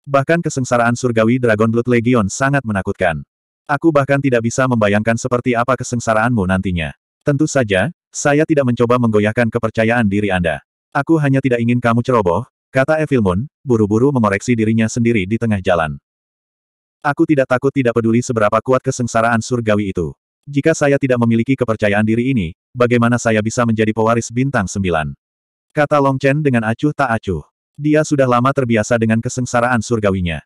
Bahkan kesengsaraan surgawi Dragon Blood Legion sangat menakutkan. Aku bahkan tidak bisa membayangkan seperti apa kesengsaraanmu nantinya. Tentu saja, saya tidak mencoba menggoyahkan kepercayaan diri Anda. Aku hanya tidak ingin kamu ceroboh, kata Evil Moon, buru-buru mengoreksi dirinya sendiri di tengah jalan. Aku tidak takut tidak peduli seberapa kuat kesengsaraan surgawi itu. Jika saya tidak memiliki kepercayaan diri ini, bagaimana saya bisa menjadi pewaris bintang sembilan? Kata Long Chen dengan acuh tak acuh. Dia sudah lama terbiasa dengan kesengsaraan surgawinya.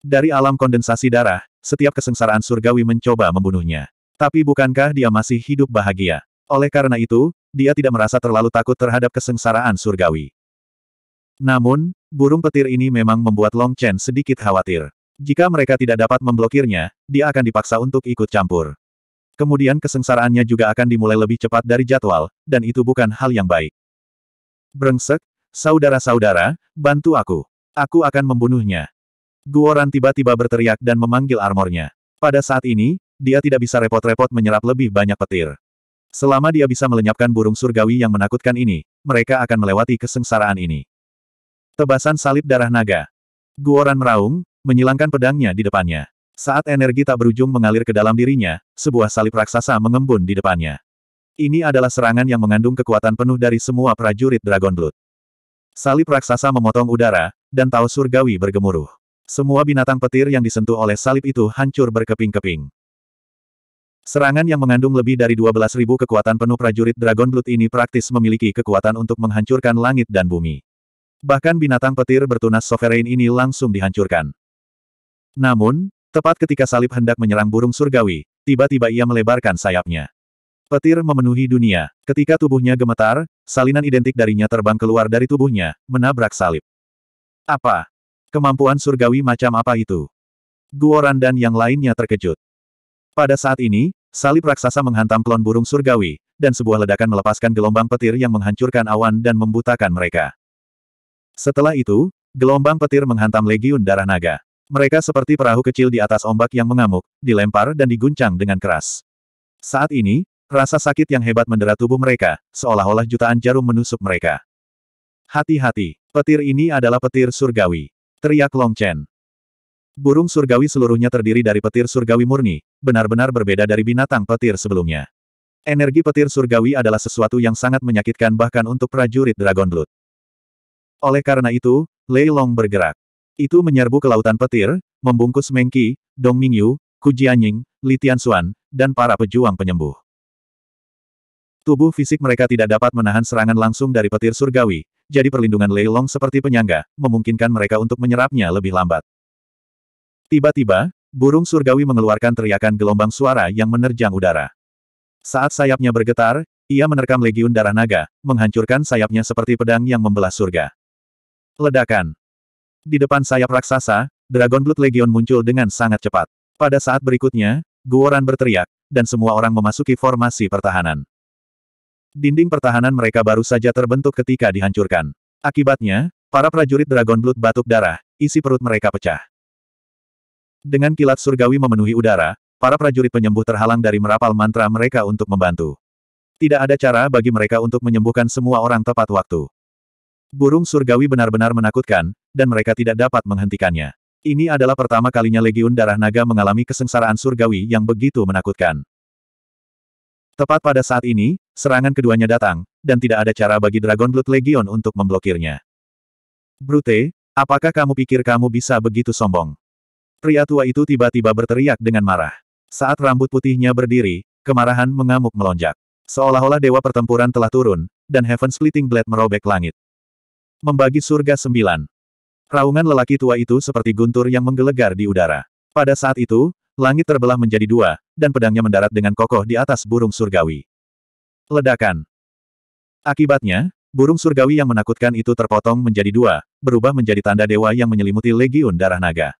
Dari alam kondensasi darah, setiap kesengsaraan surgawi mencoba membunuhnya. Tapi bukankah dia masih hidup bahagia? Oleh karena itu, dia tidak merasa terlalu takut terhadap kesengsaraan surgawi. Namun, burung petir ini memang membuat Long Chen sedikit khawatir. Jika mereka tidak dapat memblokirnya, dia akan dipaksa untuk ikut campur. Kemudian kesengsaraannya juga akan dimulai lebih cepat dari jadwal, dan itu bukan hal yang baik. Brengsek, saudara-saudara, bantu aku. Aku akan membunuhnya. Guoran tiba-tiba berteriak dan memanggil armornya. Pada saat ini, dia tidak bisa repot-repot menyerap lebih banyak petir. Selama dia bisa melenyapkan burung surgawi yang menakutkan ini, mereka akan melewati kesengsaraan ini. Tebasan salib darah naga. Guoran meraung, menyilangkan pedangnya di depannya. Saat energi tak berujung mengalir ke dalam dirinya, sebuah salib raksasa mengembun di depannya. Ini adalah serangan yang mengandung kekuatan penuh dari semua prajurit Dragon Blood. Salib raksasa memotong udara, dan tahu surgawi bergemuruh. Semua binatang petir yang disentuh oleh salib itu hancur berkeping-keping. Serangan yang mengandung lebih dari 12.000 kekuatan penuh prajurit Dragon Blood ini praktis memiliki kekuatan untuk menghancurkan langit dan bumi. Bahkan binatang petir bertunas sovereign ini langsung dihancurkan. Namun, tepat ketika salib hendak menyerang burung surgawi, tiba-tiba ia melebarkan sayapnya. Petir memenuhi dunia. Ketika tubuhnya gemetar, salinan identik darinya terbang keluar dari tubuhnya, menabrak salib. Apa? Kemampuan surgawi macam apa itu? Guoran dan yang lainnya terkejut. Pada saat ini, salib raksasa menghantam klon burung surgawi, dan sebuah ledakan melepaskan gelombang petir yang menghancurkan awan dan membutakan mereka. Setelah itu, gelombang petir menghantam legiun darah naga. Mereka seperti perahu kecil di atas ombak yang mengamuk, dilempar dan diguncang dengan keras. Saat ini, rasa sakit yang hebat mendera tubuh mereka, seolah-olah jutaan jarum menusuk mereka. Hati-hati, petir ini adalah petir surgawi. Teriak Long Chen. Burung surgawi seluruhnya terdiri dari petir surgawi murni, benar-benar berbeda dari binatang petir sebelumnya. Energi petir surgawi adalah sesuatu yang sangat menyakitkan bahkan untuk prajurit Dragon Blood. Oleh karena itu, Lei Long bergerak. Itu menyerbu ke lautan petir, membungkus Mengqi, Dong Mingyu, Ku Jianying, Li Tianxuan, dan para pejuang penyembuh. Tubuh fisik mereka tidak dapat menahan serangan langsung dari petir surgawi, jadi perlindungan Lei Long seperti penyangga, memungkinkan mereka untuk menyerapnya lebih lambat. Tiba-tiba, burung surgawi mengeluarkan teriakan gelombang suara yang menerjang udara. Saat sayapnya bergetar, ia menerkam legiun darah naga, menghancurkan sayapnya seperti pedang yang membelah surga. Ledakan. Di depan sayap raksasa, Dragon Blood Legion muncul dengan sangat cepat. Pada saat berikutnya, Guoran berteriak, dan semua orang memasuki formasi pertahanan. Dinding pertahanan mereka baru saja terbentuk ketika dihancurkan. Akibatnya, para prajurit Dragon Blood batuk darah, isi perut mereka pecah. Dengan kilat surgawi memenuhi udara, para prajurit penyembuh terhalang dari merapal mantra mereka untuk membantu. Tidak ada cara bagi mereka untuk menyembuhkan semua orang tepat waktu. Burung surgawi benar-benar menakutkan, dan mereka tidak dapat menghentikannya. Ini adalah pertama kalinya Legiun Darah Naga mengalami kesengsaraan surgawi yang begitu menakutkan. Tepat pada saat ini, serangan keduanya datang, dan tidak ada cara bagi Dragon Blood Legion untuk memblokirnya. Brute, apakah kamu pikir kamu bisa begitu sombong? Pria tua itu tiba-tiba berteriak dengan marah. Saat rambut putihnya berdiri, kemarahan mengamuk melonjak. Seolah-olah dewa pertempuran telah turun, dan Heaven Splitting Blade merobek langit. Membagi surga sembilan. Raungan lelaki tua itu seperti guntur yang menggelegar di udara. Pada saat itu, langit terbelah menjadi dua, dan pedangnya mendarat dengan kokoh di atas burung surgawi. Ledakan. Akibatnya, burung surgawi yang menakutkan itu terpotong menjadi dua, berubah menjadi tanda dewa yang menyelimuti legiun darah naga.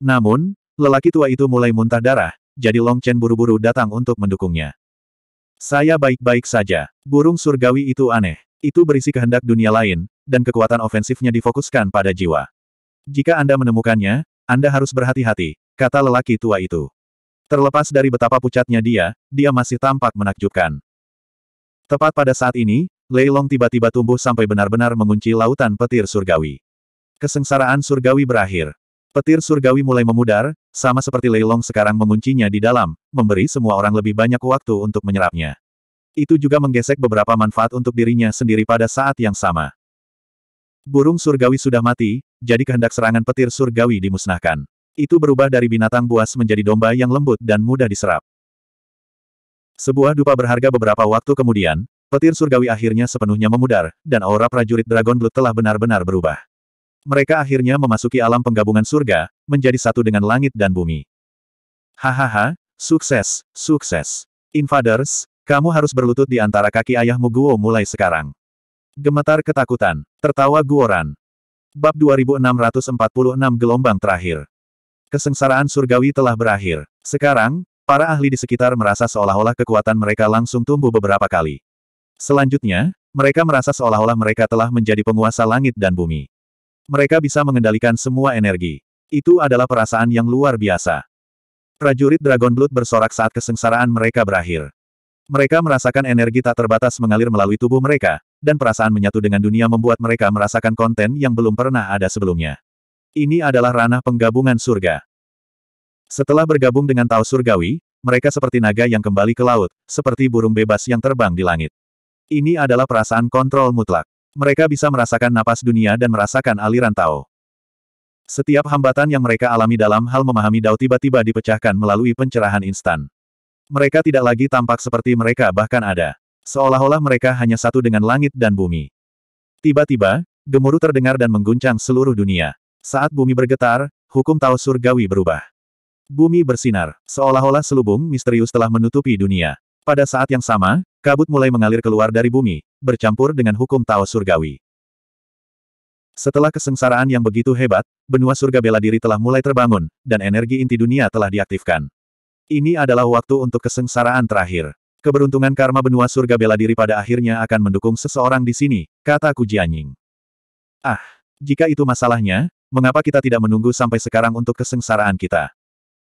Namun, lelaki tua itu mulai muntah darah, jadi Long Chen buru-buru datang untuk mendukungnya. Saya baik-baik saja. Burung surgawi itu aneh. Itu berisi kehendak dunia lain, dan kekuatan ofensifnya difokuskan pada jiwa. Jika Anda menemukannya, Anda harus berhati-hati, kata lelaki tua itu. Terlepas dari betapa pucatnya dia, dia masih tampak menakjubkan. Tepat pada saat ini, Leilong tiba-tiba tumbuh sampai benar-benar mengunci lautan petir surgawi. Kesengsaraan surgawi berakhir. Petir surgawi mulai memudar, sama seperti Leilong sekarang menguncinya di dalam, memberi semua orang lebih banyak waktu untuk menyerapnya itu juga menggesek beberapa manfaat untuk dirinya sendiri pada saat yang sama. Burung surgawi sudah mati, jadi kehendak serangan petir surgawi dimusnahkan. Itu berubah dari binatang buas menjadi domba yang lembut dan mudah diserap. Sebuah dupa berharga beberapa waktu kemudian, petir surgawi akhirnya sepenuhnya memudar, dan aura prajurit Dragon Blood telah benar-benar berubah. Mereka akhirnya memasuki alam penggabungan surga, menjadi satu dengan langit dan bumi. Hahaha, sukses, sukses. Invaders, kamu harus berlutut di antara kaki ayahmu Guo mulai sekarang. Gemetar ketakutan. Tertawa Guoran. Bab 2646 Gelombang Terakhir. Kesengsaraan surgawi telah berakhir. Sekarang, para ahli di sekitar merasa seolah-olah kekuatan mereka langsung tumbuh beberapa kali. Selanjutnya, mereka merasa seolah-olah mereka telah menjadi penguasa langit dan bumi. Mereka bisa mengendalikan semua energi. Itu adalah perasaan yang luar biasa. Prajurit Dragon Blood bersorak saat kesengsaraan mereka berakhir. Mereka merasakan energi tak terbatas mengalir melalui tubuh mereka, dan perasaan menyatu dengan dunia membuat mereka merasakan konten yang belum pernah ada sebelumnya. Ini adalah ranah penggabungan surga. Setelah bergabung dengan Tao Surgawi, mereka seperti naga yang kembali ke laut, seperti burung bebas yang terbang di langit. Ini adalah perasaan kontrol mutlak. Mereka bisa merasakan napas dunia dan merasakan aliran Tao. Setiap hambatan yang mereka alami dalam hal memahami Dao tiba-tiba dipecahkan melalui pencerahan instan. Mereka tidak lagi tampak seperti mereka bahkan ada. Seolah-olah mereka hanya satu dengan langit dan bumi. Tiba-tiba, gemuruh terdengar dan mengguncang seluruh dunia. Saat bumi bergetar, hukum Tao surgawi berubah. Bumi bersinar, seolah-olah selubung misterius telah menutupi dunia. Pada saat yang sama, kabut mulai mengalir keluar dari bumi, bercampur dengan hukum Tao surgawi. Setelah kesengsaraan yang begitu hebat, benua surga bela diri telah mulai terbangun, dan energi inti dunia telah diaktifkan. Ini adalah waktu untuk kesengsaraan terakhir. Keberuntungan karma benua surga bela diri pada akhirnya akan mendukung seseorang di sini, kata Kujianying. Ah, jika itu masalahnya, mengapa kita tidak menunggu sampai sekarang untuk kesengsaraan kita?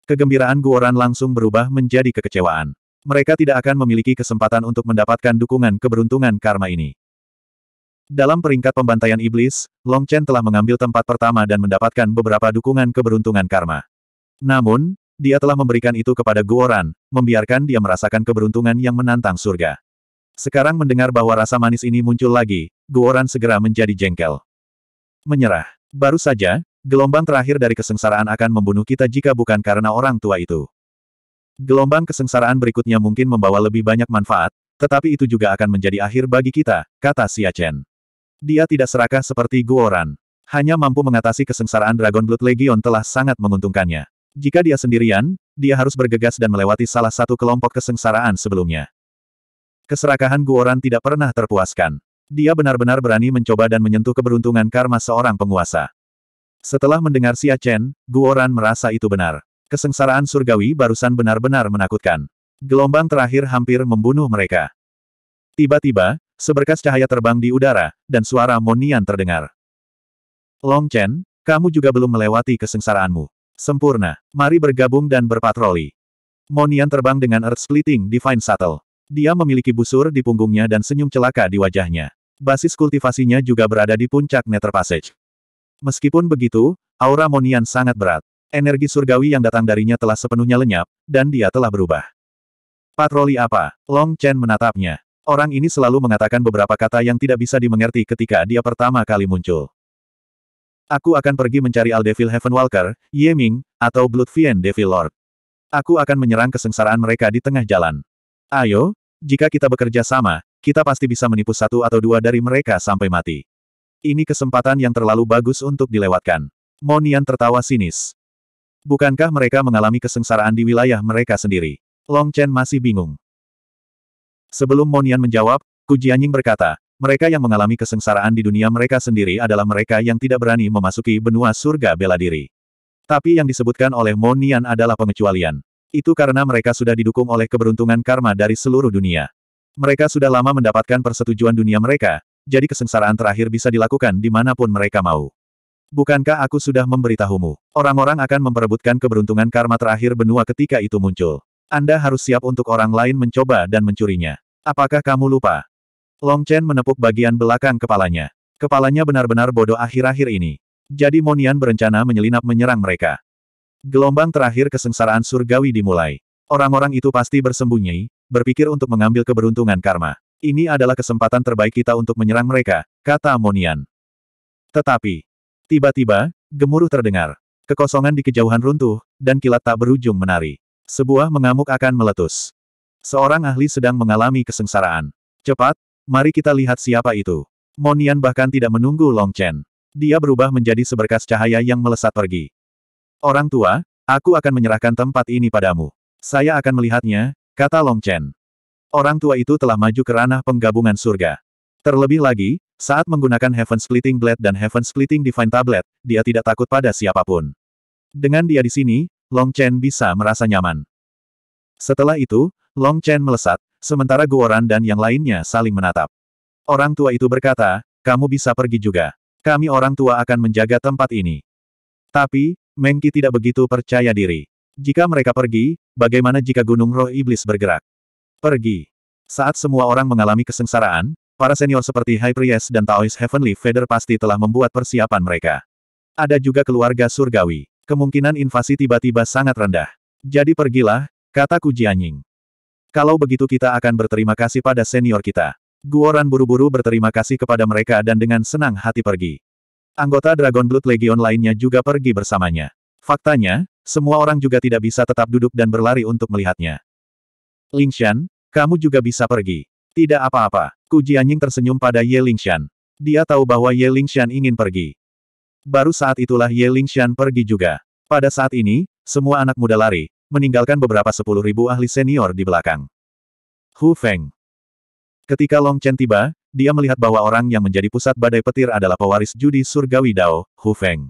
Kegembiraan Guoran langsung berubah menjadi kekecewaan. Mereka tidak akan memiliki kesempatan untuk mendapatkan dukungan keberuntungan karma ini. Dalam peringkat pembantaian iblis, Long Chen telah mengambil tempat pertama dan mendapatkan beberapa dukungan keberuntungan karma. Namun, dia telah memberikan itu kepada Guoran, membiarkan dia merasakan keberuntungan yang menantang surga. Sekarang mendengar bahwa rasa manis ini muncul lagi, Guoran segera menjadi jengkel. Menyerah. Baru saja, gelombang terakhir dari kesengsaraan akan membunuh kita jika bukan karena orang tua itu. Gelombang kesengsaraan berikutnya mungkin membawa lebih banyak manfaat, tetapi itu juga akan menjadi akhir bagi kita, kata Xia Chen. Dia tidak serakah seperti Guoran. Hanya mampu mengatasi kesengsaraan Dragon Blood Legion telah sangat menguntungkannya. Jika dia sendirian, dia harus bergegas dan melewati salah satu kelompok kesengsaraan sebelumnya. Keserakahan Guoran tidak pernah terpuaskan. Dia benar-benar berani mencoba dan menyentuh keberuntungan karma seorang penguasa. Setelah mendengar Xia Chen, Guoran merasa itu benar. Kesengsaraan surgawi barusan benar-benar menakutkan. Gelombang terakhir hampir membunuh mereka. Tiba-tiba, seberkas cahaya terbang di udara, dan suara Monian terdengar. Long Chen, kamu juga belum melewati kesengsaraanmu. Sempurna. Mari bergabung dan berpatroli. Monian terbang dengan Earth Splitting Divine Shuttle. Dia memiliki busur di punggungnya dan senyum celaka di wajahnya. Basis kultivasinya juga berada di puncak Nether Passage. Meskipun begitu, aura Monian sangat berat. Energi surgawi yang datang darinya telah sepenuhnya lenyap, dan dia telah berubah. Patroli apa? Long Chen menatapnya. Orang ini selalu mengatakan beberapa kata yang tidak bisa dimengerti ketika dia pertama kali muncul. Aku akan pergi mencari Aldevil Ye Ming, atau Blood Bloodfiend Devil Lord. Aku akan menyerang kesengsaraan mereka di tengah jalan. Ayo, jika kita bekerja sama, kita pasti bisa menipu satu atau dua dari mereka sampai mati. Ini kesempatan yang terlalu bagus untuk dilewatkan. Monian tertawa sinis. Bukankah mereka mengalami kesengsaraan di wilayah mereka sendiri? Long Chen masih bingung. Sebelum Monian menjawab, Kujianying berkata, mereka yang mengalami kesengsaraan di dunia mereka sendiri adalah mereka yang tidak berani memasuki benua surga bela diri. Tapi yang disebutkan oleh Monian adalah pengecualian. Itu karena mereka sudah didukung oleh keberuntungan karma dari seluruh dunia. Mereka sudah lama mendapatkan persetujuan dunia mereka, jadi kesengsaraan terakhir bisa dilakukan dimanapun mereka mau. Bukankah aku sudah memberitahumu? Orang-orang akan memperebutkan keberuntungan karma terakhir benua ketika itu muncul. Anda harus siap untuk orang lain mencoba dan mencurinya. Apakah kamu lupa? Long Chen menepuk bagian belakang kepalanya. Kepalanya benar-benar bodoh akhir-akhir ini. Jadi Monian berencana menyelinap menyerang mereka. Gelombang terakhir kesengsaraan surgawi dimulai. Orang-orang itu pasti bersembunyi, berpikir untuk mengambil keberuntungan karma. Ini adalah kesempatan terbaik kita untuk menyerang mereka, kata Monian. Tetapi, tiba-tiba, gemuruh terdengar. Kekosongan di kejauhan runtuh, dan kilat tak berujung menari. Sebuah mengamuk akan meletus. Seorang ahli sedang mengalami kesengsaraan. Cepat, Mari kita lihat siapa itu. Monian bahkan tidak menunggu Long Chen. Dia berubah menjadi seberkas cahaya yang melesat pergi. Orang tua, aku akan menyerahkan tempat ini padamu. Saya akan melihatnya, kata Long Chen. Orang tua itu telah maju ke ranah penggabungan surga. Terlebih lagi, saat menggunakan Heaven Splitting Blade dan Heaven Splitting Divine Tablet, dia tidak takut pada siapapun. Dengan dia di sini, Long Chen bisa merasa nyaman. Setelah itu, Long Chen melesat, sementara Guoran dan yang lainnya saling menatap. Orang tua itu berkata, kamu bisa pergi juga. Kami orang tua akan menjaga tempat ini. Tapi, Mengki tidak begitu percaya diri. Jika mereka pergi, bagaimana jika gunung roh iblis bergerak? Pergi. Saat semua orang mengalami kesengsaraan, para senior seperti High Priest dan Taoist Heavenly Feather pasti telah membuat persiapan mereka. Ada juga keluarga surgawi. Kemungkinan invasi tiba-tiba sangat rendah. Jadi pergilah, kata Kujianying. Kalau begitu kita akan berterima kasih pada senior kita. Guoran buru-buru berterima kasih kepada mereka dan dengan senang hati pergi. Anggota Dragon Blood Legion lainnya juga pergi bersamanya. Faktanya, semua orang juga tidak bisa tetap duduk dan berlari untuk melihatnya. Lingshan, kamu juga bisa pergi. Tidak apa-apa. Ku Jianying tersenyum pada Ye Lingshan. Dia tahu bahwa Ye Lingshan ingin pergi. Baru saat itulah Ye Lingshan pergi juga. Pada saat ini, semua anak muda lari, meninggalkan beberapa sepuluh ribu ahli senior di belakang. Hu Feng. Ketika Long Chen tiba, dia melihat bahwa orang yang menjadi pusat badai petir adalah pewaris judi surgawi Dao, Hu Feng.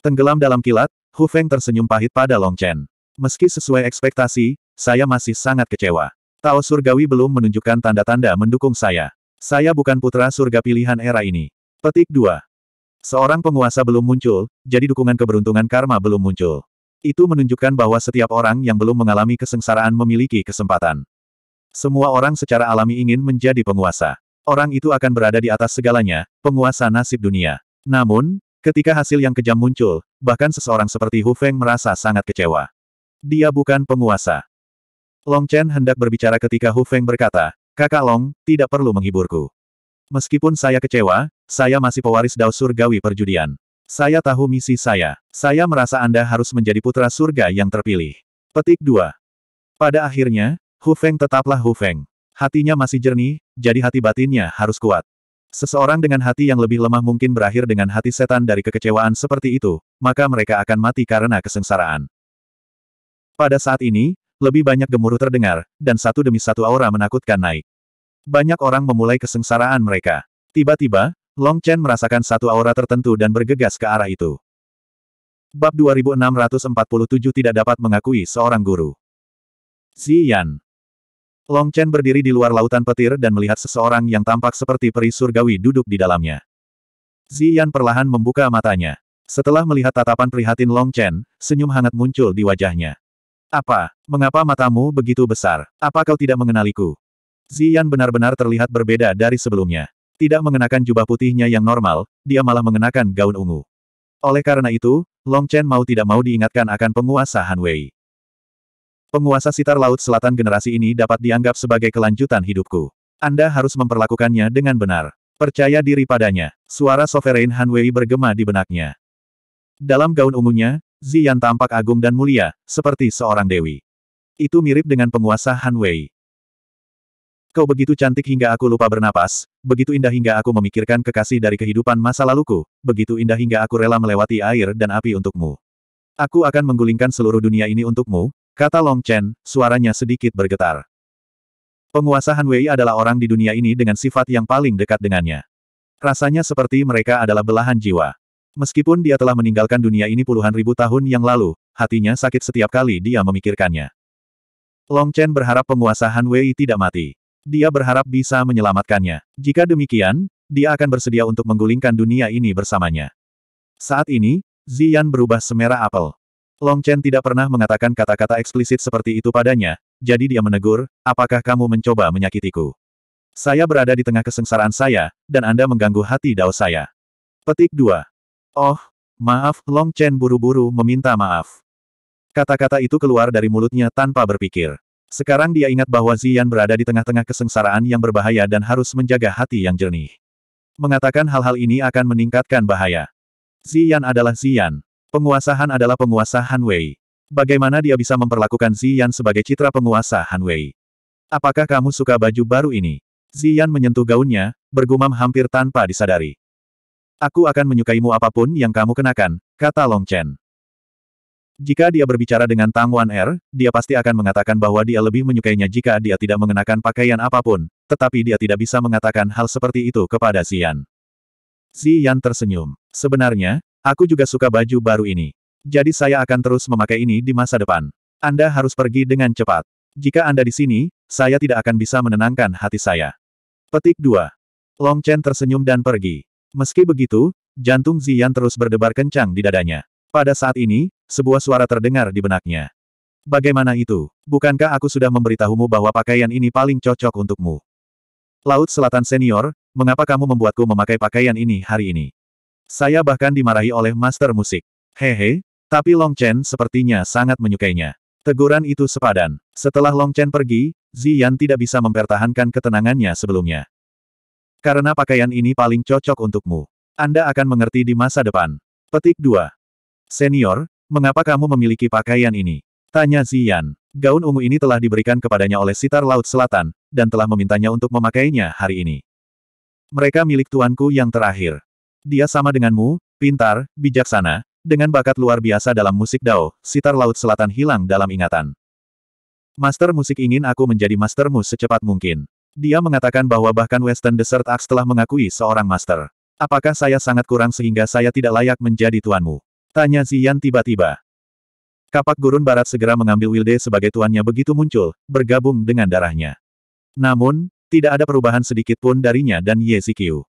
Tenggelam dalam kilat, Hu Feng tersenyum pahit pada Long Chen. Meski sesuai ekspektasi, saya masih sangat kecewa. Tao surgawi belum menunjukkan tanda-tanda mendukung saya. Saya bukan putra surga pilihan era ini. Petik 2. Seorang penguasa belum muncul, jadi dukungan keberuntungan karma belum muncul. Itu menunjukkan bahwa setiap orang yang belum mengalami kesengsaraan memiliki kesempatan. Semua orang secara alami ingin menjadi penguasa. Orang itu akan berada di atas segalanya, penguasa nasib dunia. Namun, ketika hasil yang kejam muncul, bahkan seseorang seperti Hu Feng merasa sangat kecewa. Dia bukan penguasa. Long Chen hendak berbicara ketika Hu Feng berkata, Kakak Long, tidak perlu menghiburku. Meskipun saya kecewa, saya masih pewaris Dao Surgawi Perjudian. Saya tahu misi saya. Saya merasa Anda harus menjadi putra surga yang terpilih. Petik 2. Pada akhirnya, Hu Feng tetaplah Hu Feng. Hatinya masih jernih, jadi hati batinnya harus kuat. Seseorang dengan hati yang lebih lemah mungkin berakhir dengan hati setan dari kekecewaan seperti itu, maka mereka akan mati karena kesengsaraan. Pada saat ini, lebih banyak gemuruh terdengar, dan satu demi satu aura menakutkan naik. Banyak orang memulai kesengsaraan mereka. Tiba-tiba, Long Chen merasakan satu aura tertentu dan bergegas ke arah itu. Bab 2647 tidak dapat mengakui seorang guru. Ziyan. Long Chen berdiri di luar lautan petir dan melihat seseorang yang tampak seperti peri surgawi duduk di dalamnya. Ziyan perlahan membuka matanya. Setelah melihat tatapan prihatin Long Chen, senyum hangat muncul di wajahnya. Apa? Mengapa matamu begitu besar? Apa kau tidak mengenaliku? Ziyan benar-benar terlihat berbeda dari sebelumnya. Tidak mengenakan jubah putihnya yang normal, dia malah mengenakan gaun ungu. Oleh karena itu, Long Chen mau tidak mau diingatkan akan penguasa Han Wei. Penguasa sitar laut selatan generasi ini dapat dianggap sebagai kelanjutan hidupku. Anda harus memperlakukannya dengan benar. Percaya diri padanya. Suara Sovereign Han Wei bergema di benaknya. Dalam gaun ungunya, Ziyan tampak agung dan mulia, seperti seorang dewi. Itu mirip dengan penguasa Han Wei. Kau begitu cantik hingga aku lupa bernapas, begitu indah hingga aku memikirkan kekasih dari kehidupan masa laluku, begitu indah hingga aku rela melewati air dan api untukmu. Aku akan menggulingkan seluruh dunia ini untukmu, kata Long Chen, suaranya sedikit bergetar. Penguasa Han Wei adalah orang di dunia ini dengan sifat yang paling dekat dengannya. Rasanya seperti mereka adalah belahan jiwa. Meskipun dia telah meninggalkan dunia ini puluhan ribu tahun yang lalu, hatinya sakit setiap kali dia memikirkannya. Long Chen berharap penguasa Han Wei tidak mati dia berharap bisa menyelamatkannya. Jika demikian, dia akan bersedia untuk menggulingkan dunia ini bersamanya. Saat ini, Zian berubah semerah apel. Long Chen tidak pernah mengatakan kata-kata eksplisit seperti itu padanya, jadi dia menegur, apakah kamu mencoba menyakitiku? Saya berada di tengah kesengsaraan saya, dan Anda mengganggu hati dao saya. Petik 2. Oh, maaf, Long Chen buru-buru meminta maaf. Kata-kata itu keluar dari mulutnya tanpa berpikir. Sekarang dia ingat bahwa Zian berada di tengah-tengah kesengsaraan yang berbahaya dan harus menjaga hati yang jernih. Mengatakan hal-hal ini akan meningkatkan bahaya. Zian adalah Zian. Penguasa Han adalah penguasa Han Wei. Bagaimana dia bisa memperlakukan Zian sebagai citra penguasa Han Wei? Apakah kamu suka baju baru ini? Zian menyentuh gaunnya, bergumam hampir tanpa disadari. Aku akan menyukaimu apapun yang kamu kenakan, kata Long Chen. Jika dia berbicara dengan Tang Wan Er, dia pasti akan mengatakan bahwa dia lebih menyukainya jika dia tidak mengenakan pakaian apapun, tetapi dia tidak bisa mengatakan hal seperti itu kepada Xian. Xian tersenyum. Sebenarnya, aku juga suka baju baru ini. Jadi saya akan terus memakai ini di masa depan. Anda harus pergi dengan cepat. Jika Anda di sini, saya tidak akan bisa menenangkan hati saya. Petik 2. Long Chen tersenyum dan pergi. Meski begitu, jantung Zian terus berdebar kencang di dadanya. Pada saat ini, sebuah suara terdengar di benaknya. Bagaimana itu? Bukankah aku sudah memberitahumu bahwa pakaian ini paling cocok untukmu? Laut Selatan Senior, mengapa kamu membuatku memakai pakaian ini hari ini? Saya bahkan dimarahi oleh Master Musik. Hehe, tapi Long Chen sepertinya sangat menyukainya. Teguran itu sepadan. Setelah Long Chen pergi, Ziyan tidak bisa mempertahankan ketenangannya sebelumnya. Karena pakaian ini paling cocok untukmu. Anda akan mengerti di masa depan. Petik 2. Senior, mengapa kamu memiliki pakaian ini? Tanya Zian. Gaun ungu ini telah diberikan kepadanya oleh Sitar Laut Selatan, dan telah memintanya untuk memakainya hari ini. Mereka milik tuanku yang terakhir. Dia sama denganmu, pintar, bijaksana, dengan bakat luar biasa dalam musik dao, Sitar Laut Selatan hilang dalam ingatan. Master musik ingin aku menjadi mastermu secepat mungkin. Dia mengatakan bahwa bahkan Western Desert Axe telah mengakui seorang master. Apakah saya sangat kurang sehingga saya tidak layak menjadi tuanmu? Tanya Ziyan tiba-tiba. Kapak gurun barat segera mengambil Wilde sebagai tuannya begitu muncul, bergabung dengan darahnya. Namun, tidak ada perubahan sedikit pun darinya dan Ye Zikiu.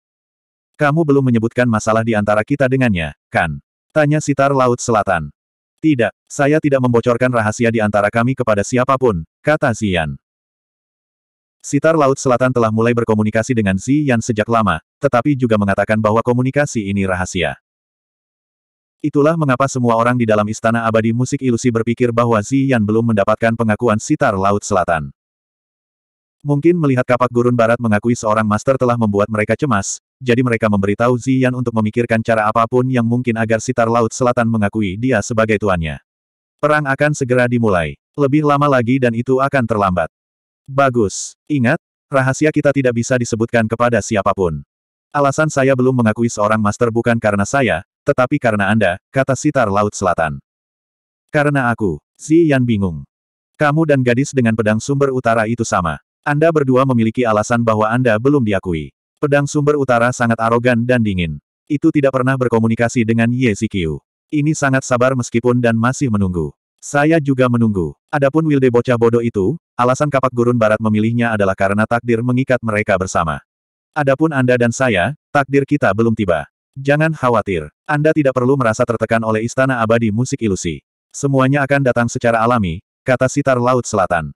Kamu belum menyebutkan masalah di antara kita dengannya, kan? Tanya Sitar Laut Selatan. Tidak, saya tidak membocorkan rahasia di antara kami kepada siapapun, kata Zian. Sitar Laut Selatan telah mulai berkomunikasi dengan Zian sejak lama, tetapi juga mengatakan bahwa komunikasi ini rahasia. Itulah mengapa semua orang di dalam Istana Abadi Musik Ilusi berpikir bahwa Ziyan belum mendapatkan pengakuan sitar Laut Selatan. Mungkin melihat kapak gurun barat mengakui seorang master telah membuat mereka cemas, jadi mereka memberitahu Ziyan untuk memikirkan cara apapun yang mungkin agar sitar Laut Selatan mengakui dia sebagai tuannya. Perang akan segera dimulai. Lebih lama lagi dan itu akan terlambat. Bagus. Ingat, rahasia kita tidak bisa disebutkan kepada siapapun. Alasan saya belum mengakui seorang master bukan karena saya, tetapi karena Anda, kata Sitar Laut Selatan. Karena aku, Xi Yan bingung. Kamu dan gadis dengan pedang sumber utara itu sama. Anda berdua memiliki alasan bahwa Anda belum diakui. Pedang sumber utara sangat arogan dan dingin. Itu tidak pernah berkomunikasi dengan Ye Zikyu. Ini sangat sabar meskipun dan masih menunggu. Saya juga menunggu. Adapun Wilde bocah bodoh itu, alasan kapak gurun barat memilihnya adalah karena takdir mengikat mereka bersama. Adapun Anda dan saya, takdir kita belum tiba. Jangan khawatir. Anda tidak perlu merasa tertekan oleh Istana Abadi Musik Ilusi. Semuanya akan datang secara alami, kata Sitar Laut Selatan.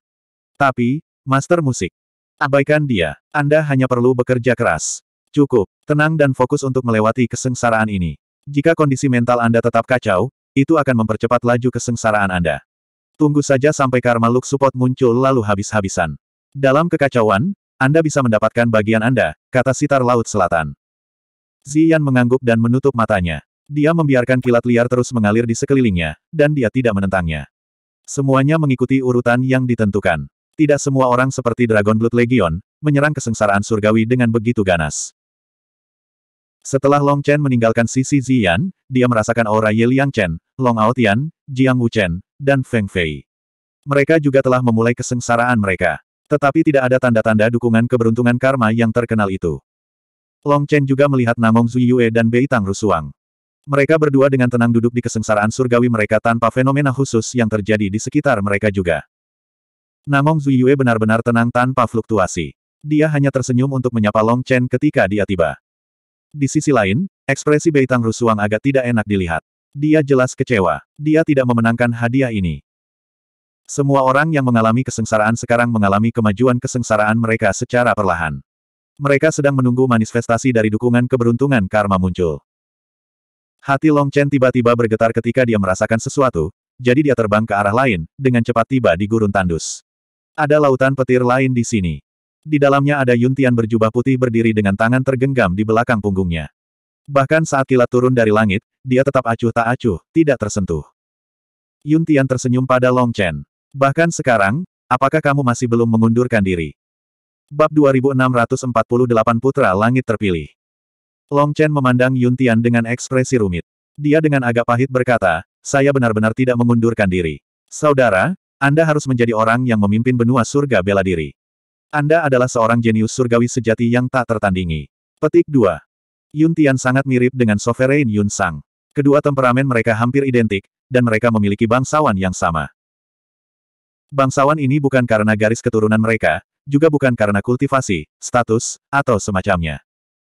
Tapi, Master Musik, abaikan dia. Anda hanya perlu bekerja keras. Cukup, tenang dan fokus untuk melewati kesengsaraan ini. Jika kondisi mental Anda tetap kacau, itu akan mempercepat laju kesengsaraan Anda. Tunggu saja sampai karma luk support muncul lalu habis-habisan. Dalam kekacauan, anda bisa mendapatkan bagian Anda, kata sitar laut selatan. Zian mengangguk dan menutup matanya. Dia membiarkan kilat liar terus mengalir di sekelilingnya, dan dia tidak menentangnya. Semuanya mengikuti urutan yang ditentukan. Tidak semua orang seperti Dragon Blood Legion, menyerang kesengsaraan surgawi dengan begitu ganas. Setelah Long Chen meninggalkan sisi Zian, dia merasakan aura Ye Liang Chen, Long Ao Tian, Jiang Wu Chen, dan Feng Fei. Mereka juga telah memulai kesengsaraan mereka. Tetapi tidak ada tanda-tanda dukungan keberuntungan karma yang terkenal itu. Long Chen juga melihat Namong Zuyue dan Bei Tang Rusuang. Mereka berdua dengan tenang duduk di kesengsaraan surgawi mereka tanpa fenomena khusus yang terjadi di sekitar mereka juga. Namong Zuyue benar-benar tenang tanpa fluktuasi. Dia hanya tersenyum untuk menyapa Long Chen ketika dia tiba. Di sisi lain, ekspresi Bei Tang Rusuang agak tidak enak dilihat. Dia jelas kecewa. Dia tidak memenangkan hadiah ini. Semua orang yang mengalami kesengsaraan sekarang mengalami kemajuan kesengsaraan mereka secara perlahan. Mereka sedang menunggu manifestasi dari dukungan keberuntungan karma muncul. Hati Long Chen tiba-tiba bergetar ketika dia merasakan sesuatu, jadi dia terbang ke arah lain, dengan cepat tiba di gurun tandus. Ada lautan petir lain di sini. Di dalamnya ada Yuntian berjubah putih berdiri dengan tangan tergenggam di belakang punggungnya. Bahkan saat kilat turun dari langit, dia tetap acuh tak acuh, tidak tersentuh. Yuntian tersenyum pada Long Chen. Bahkan sekarang, apakah kamu masih belum mengundurkan diri? Bab 2648 Putra Langit Terpilih Long Chen memandang Yun Tian dengan ekspresi rumit. Dia dengan agak pahit berkata, saya benar-benar tidak mengundurkan diri. Saudara, Anda harus menjadi orang yang memimpin benua surga bela diri. Anda adalah seorang jenius surgawi sejati yang tak tertandingi. Petik 2. Yun Tian sangat mirip dengan Sovereign Yun Sang. Kedua temperamen mereka hampir identik, dan mereka memiliki bangsawan yang sama. Bangsawan ini bukan karena garis keturunan mereka, juga bukan karena kultivasi, status, atau semacamnya.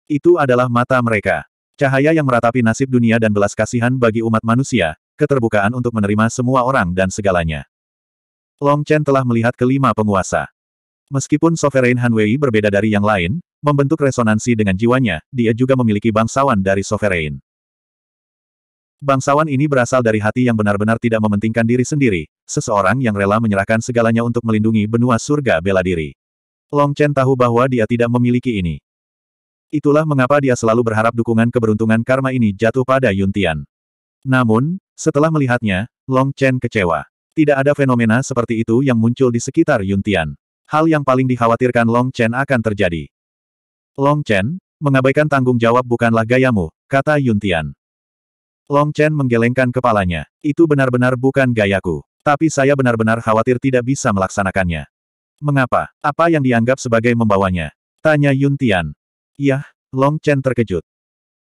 Itu adalah mata mereka. Cahaya yang meratapi nasib dunia dan belas kasihan bagi umat manusia, keterbukaan untuk menerima semua orang dan segalanya. Long Chen telah melihat kelima penguasa. Meskipun Sovereign Hanwei berbeda dari yang lain, membentuk resonansi dengan jiwanya, dia juga memiliki bangsawan dari Sovereign. Bangsawan ini berasal dari hati yang benar-benar tidak mementingkan diri sendiri, Seseorang yang rela menyerahkan segalanya untuk melindungi benua surga bela diri. Long Chen tahu bahwa dia tidak memiliki ini. Itulah mengapa dia selalu berharap dukungan keberuntungan karma ini jatuh pada Yun Tian. Namun, setelah melihatnya, Long Chen kecewa. Tidak ada fenomena seperti itu yang muncul di sekitar Yun Tian. Hal yang paling dikhawatirkan Long Chen akan terjadi. Long Chen, mengabaikan tanggung jawab bukanlah gayamu, kata Yun Tian. Long Chen menggelengkan kepalanya. Itu benar-benar bukan gayaku. Tapi saya benar-benar khawatir tidak bisa melaksanakannya. Mengapa? Apa yang dianggap sebagai membawanya? Tanya Yun Tian. Yah, Long Chen terkejut.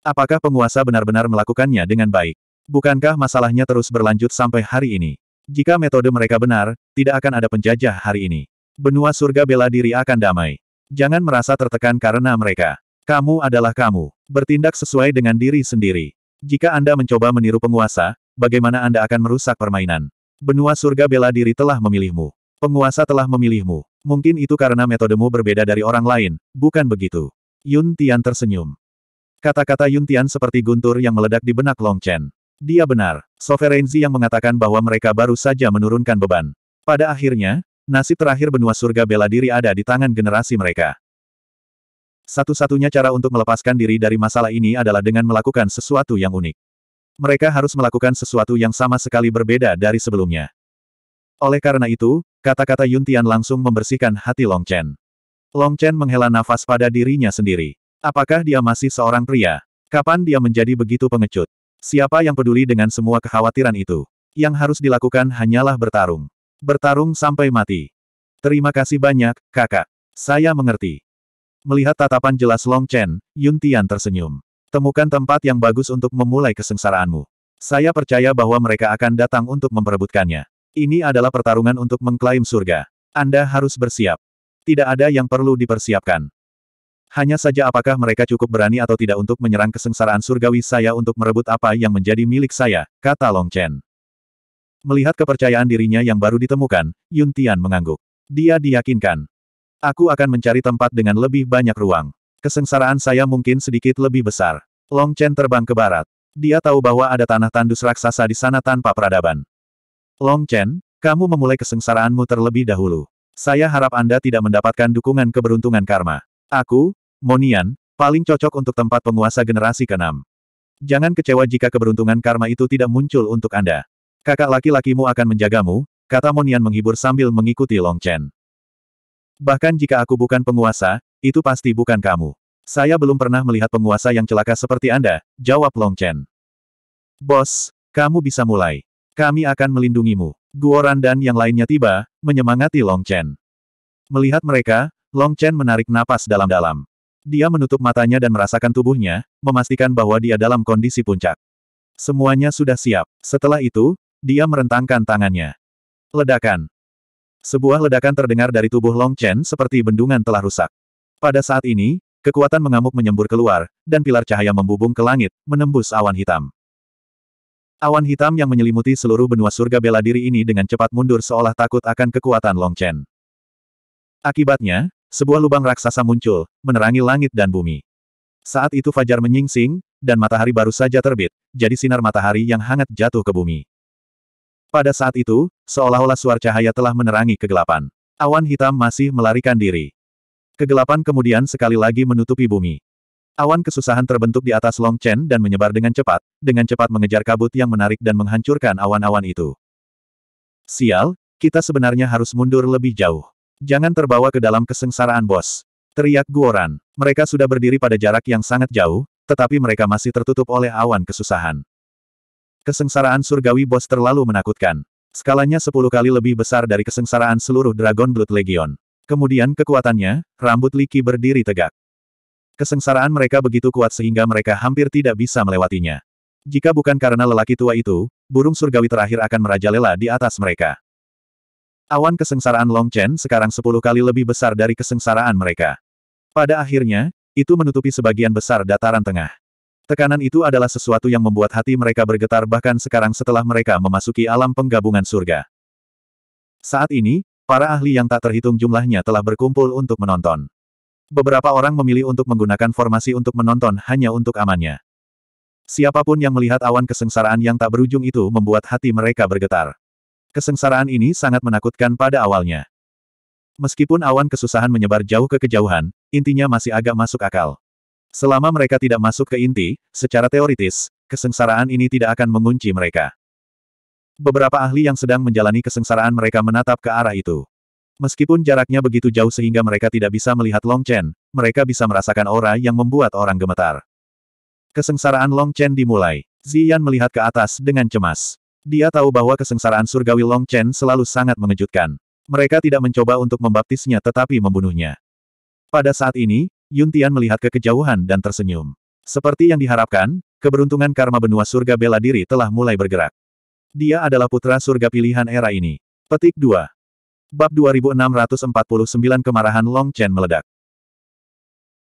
Apakah penguasa benar-benar melakukannya dengan baik? Bukankah masalahnya terus berlanjut sampai hari ini? Jika metode mereka benar, tidak akan ada penjajah hari ini. Benua surga bela diri akan damai. Jangan merasa tertekan karena mereka. Kamu adalah kamu. Bertindak sesuai dengan diri sendiri. Jika Anda mencoba meniru penguasa, bagaimana Anda akan merusak permainan? Benua surga bela diri telah memilihmu. Penguasa telah memilihmu. Mungkin itu karena metodemu berbeda dari orang lain, bukan begitu? Yun Tian tersenyum. Kata-kata Yun Tian seperti guntur yang meledak di benak Long Chen. Dia benar. Sovereignty yang mengatakan bahwa mereka baru saja menurunkan beban. Pada akhirnya, nasib terakhir benua surga bela diri ada di tangan generasi mereka. Satu-satunya cara untuk melepaskan diri dari masalah ini adalah dengan melakukan sesuatu yang unik. Mereka harus melakukan sesuatu yang sama sekali berbeda dari sebelumnya. Oleh karena itu, kata-kata Yun Tian langsung membersihkan hati Long Chen. Long Chen menghela nafas pada dirinya sendiri. Apakah dia masih seorang pria? Kapan dia menjadi begitu pengecut? Siapa yang peduli dengan semua kekhawatiran itu? Yang harus dilakukan hanyalah bertarung. Bertarung sampai mati. Terima kasih banyak, kakak. Saya mengerti. Melihat tatapan jelas Long Chen, Yun Tian tersenyum. Temukan tempat yang bagus untuk memulai kesengsaraanmu. Saya percaya bahwa mereka akan datang untuk memperebutkannya. Ini adalah pertarungan untuk mengklaim surga. Anda harus bersiap. Tidak ada yang perlu dipersiapkan. Hanya saja apakah mereka cukup berani atau tidak untuk menyerang kesengsaraan surgawi saya untuk merebut apa yang menjadi milik saya, kata Long Chen. Melihat kepercayaan dirinya yang baru ditemukan, Yun Tian mengangguk. Dia diyakinkan. Aku akan mencari tempat dengan lebih banyak ruang. Kesengsaraan saya mungkin sedikit lebih besar. Long Chen terbang ke barat. Dia tahu bahwa ada tanah tandus raksasa di sana tanpa peradaban. Long Chen, kamu memulai kesengsaraanmu terlebih dahulu. Saya harap Anda tidak mendapatkan dukungan keberuntungan karma. Aku, Monian, paling cocok untuk tempat penguasa generasi ke-6. Jangan kecewa jika keberuntungan karma itu tidak muncul untuk Anda. Kakak laki-lakimu akan menjagamu, kata Monian menghibur sambil mengikuti Long Chen. Bahkan jika aku bukan penguasa, itu pasti bukan kamu. Saya belum pernah melihat penguasa yang celaka seperti Anda, jawab Long Chen. Bos, kamu bisa mulai. Kami akan melindungimu. Guoran dan yang lainnya tiba, menyemangati Long Chen. Melihat mereka, Long Chen menarik napas dalam-dalam. Dia menutup matanya dan merasakan tubuhnya, memastikan bahwa dia dalam kondisi puncak. Semuanya sudah siap. Setelah itu, dia merentangkan tangannya. Ledakan. Sebuah ledakan terdengar dari tubuh Long Chen seperti bendungan telah rusak. Pada saat ini, Kekuatan mengamuk menyembur keluar, dan pilar cahaya membubung ke langit, menembus awan hitam. Awan hitam yang menyelimuti seluruh benua surga bela diri ini dengan cepat mundur seolah takut akan kekuatan Long Chen. Akibatnya, sebuah lubang raksasa muncul, menerangi langit dan bumi. Saat itu Fajar menyingsing, dan matahari baru saja terbit, jadi sinar matahari yang hangat jatuh ke bumi. Pada saat itu, seolah-olah suar cahaya telah menerangi kegelapan. Awan hitam masih melarikan diri. Kegelapan kemudian sekali lagi menutupi bumi. Awan kesusahan terbentuk di atas Long Chen dan menyebar dengan cepat, dengan cepat mengejar kabut yang menarik dan menghancurkan awan-awan itu. Sial, kita sebenarnya harus mundur lebih jauh. Jangan terbawa ke dalam kesengsaraan bos. Teriak Guoran. Mereka sudah berdiri pada jarak yang sangat jauh, tetapi mereka masih tertutup oleh awan kesusahan. Kesengsaraan surgawi bos terlalu menakutkan. Skalanya sepuluh kali lebih besar dari kesengsaraan seluruh Dragon Blood Legion. Kemudian kekuatannya, rambut Liki berdiri tegak. Kesengsaraan mereka begitu kuat sehingga mereka hampir tidak bisa melewatinya. Jika bukan karena lelaki tua itu, burung surgawi terakhir akan merajalela di atas mereka. Awan kesengsaraan Long Chen sekarang sepuluh kali lebih besar dari kesengsaraan mereka. Pada akhirnya, itu menutupi sebagian besar dataran tengah. Tekanan itu adalah sesuatu yang membuat hati mereka bergetar bahkan sekarang setelah mereka memasuki alam penggabungan surga. Saat ini, Para ahli yang tak terhitung jumlahnya telah berkumpul untuk menonton. Beberapa orang memilih untuk menggunakan formasi untuk menonton hanya untuk amannya. Siapapun yang melihat awan kesengsaraan yang tak berujung itu membuat hati mereka bergetar. Kesengsaraan ini sangat menakutkan pada awalnya. Meskipun awan kesusahan menyebar jauh ke kejauhan, intinya masih agak masuk akal. Selama mereka tidak masuk ke inti, secara teoritis, kesengsaraan ini tidak akan mengunci mereka. Beberapa ahli yang sedang menjalani kesengsaraan mereka menatap ke arah itu. Meskipun jaraknya begitu jauh sehingga mereka tidak bisa melihat Long Chen, mereka bisa merasakan aura yang membuat orang gemetar. Kesengsaraan Long Chen dimulai. Ziyan melihat ke atas dengan cemas. Dia tahu bahwa kesengsaraan surgawi Long Chen selalu sangat mengejutkan. Mereka tidak mencoba untuk membaptisnya tetapi membunuhnya. Pada saat ini, Yun Tian melihat ke kejauhan dan tersenyum. Seperti yang diharapkan, keberuntungan karma benua surga bela diri telah mulai bergerak. Dia adalah putra surga pilihan era ini. Petik 2. Bab 2649 Kemarahan Long Chen meledak.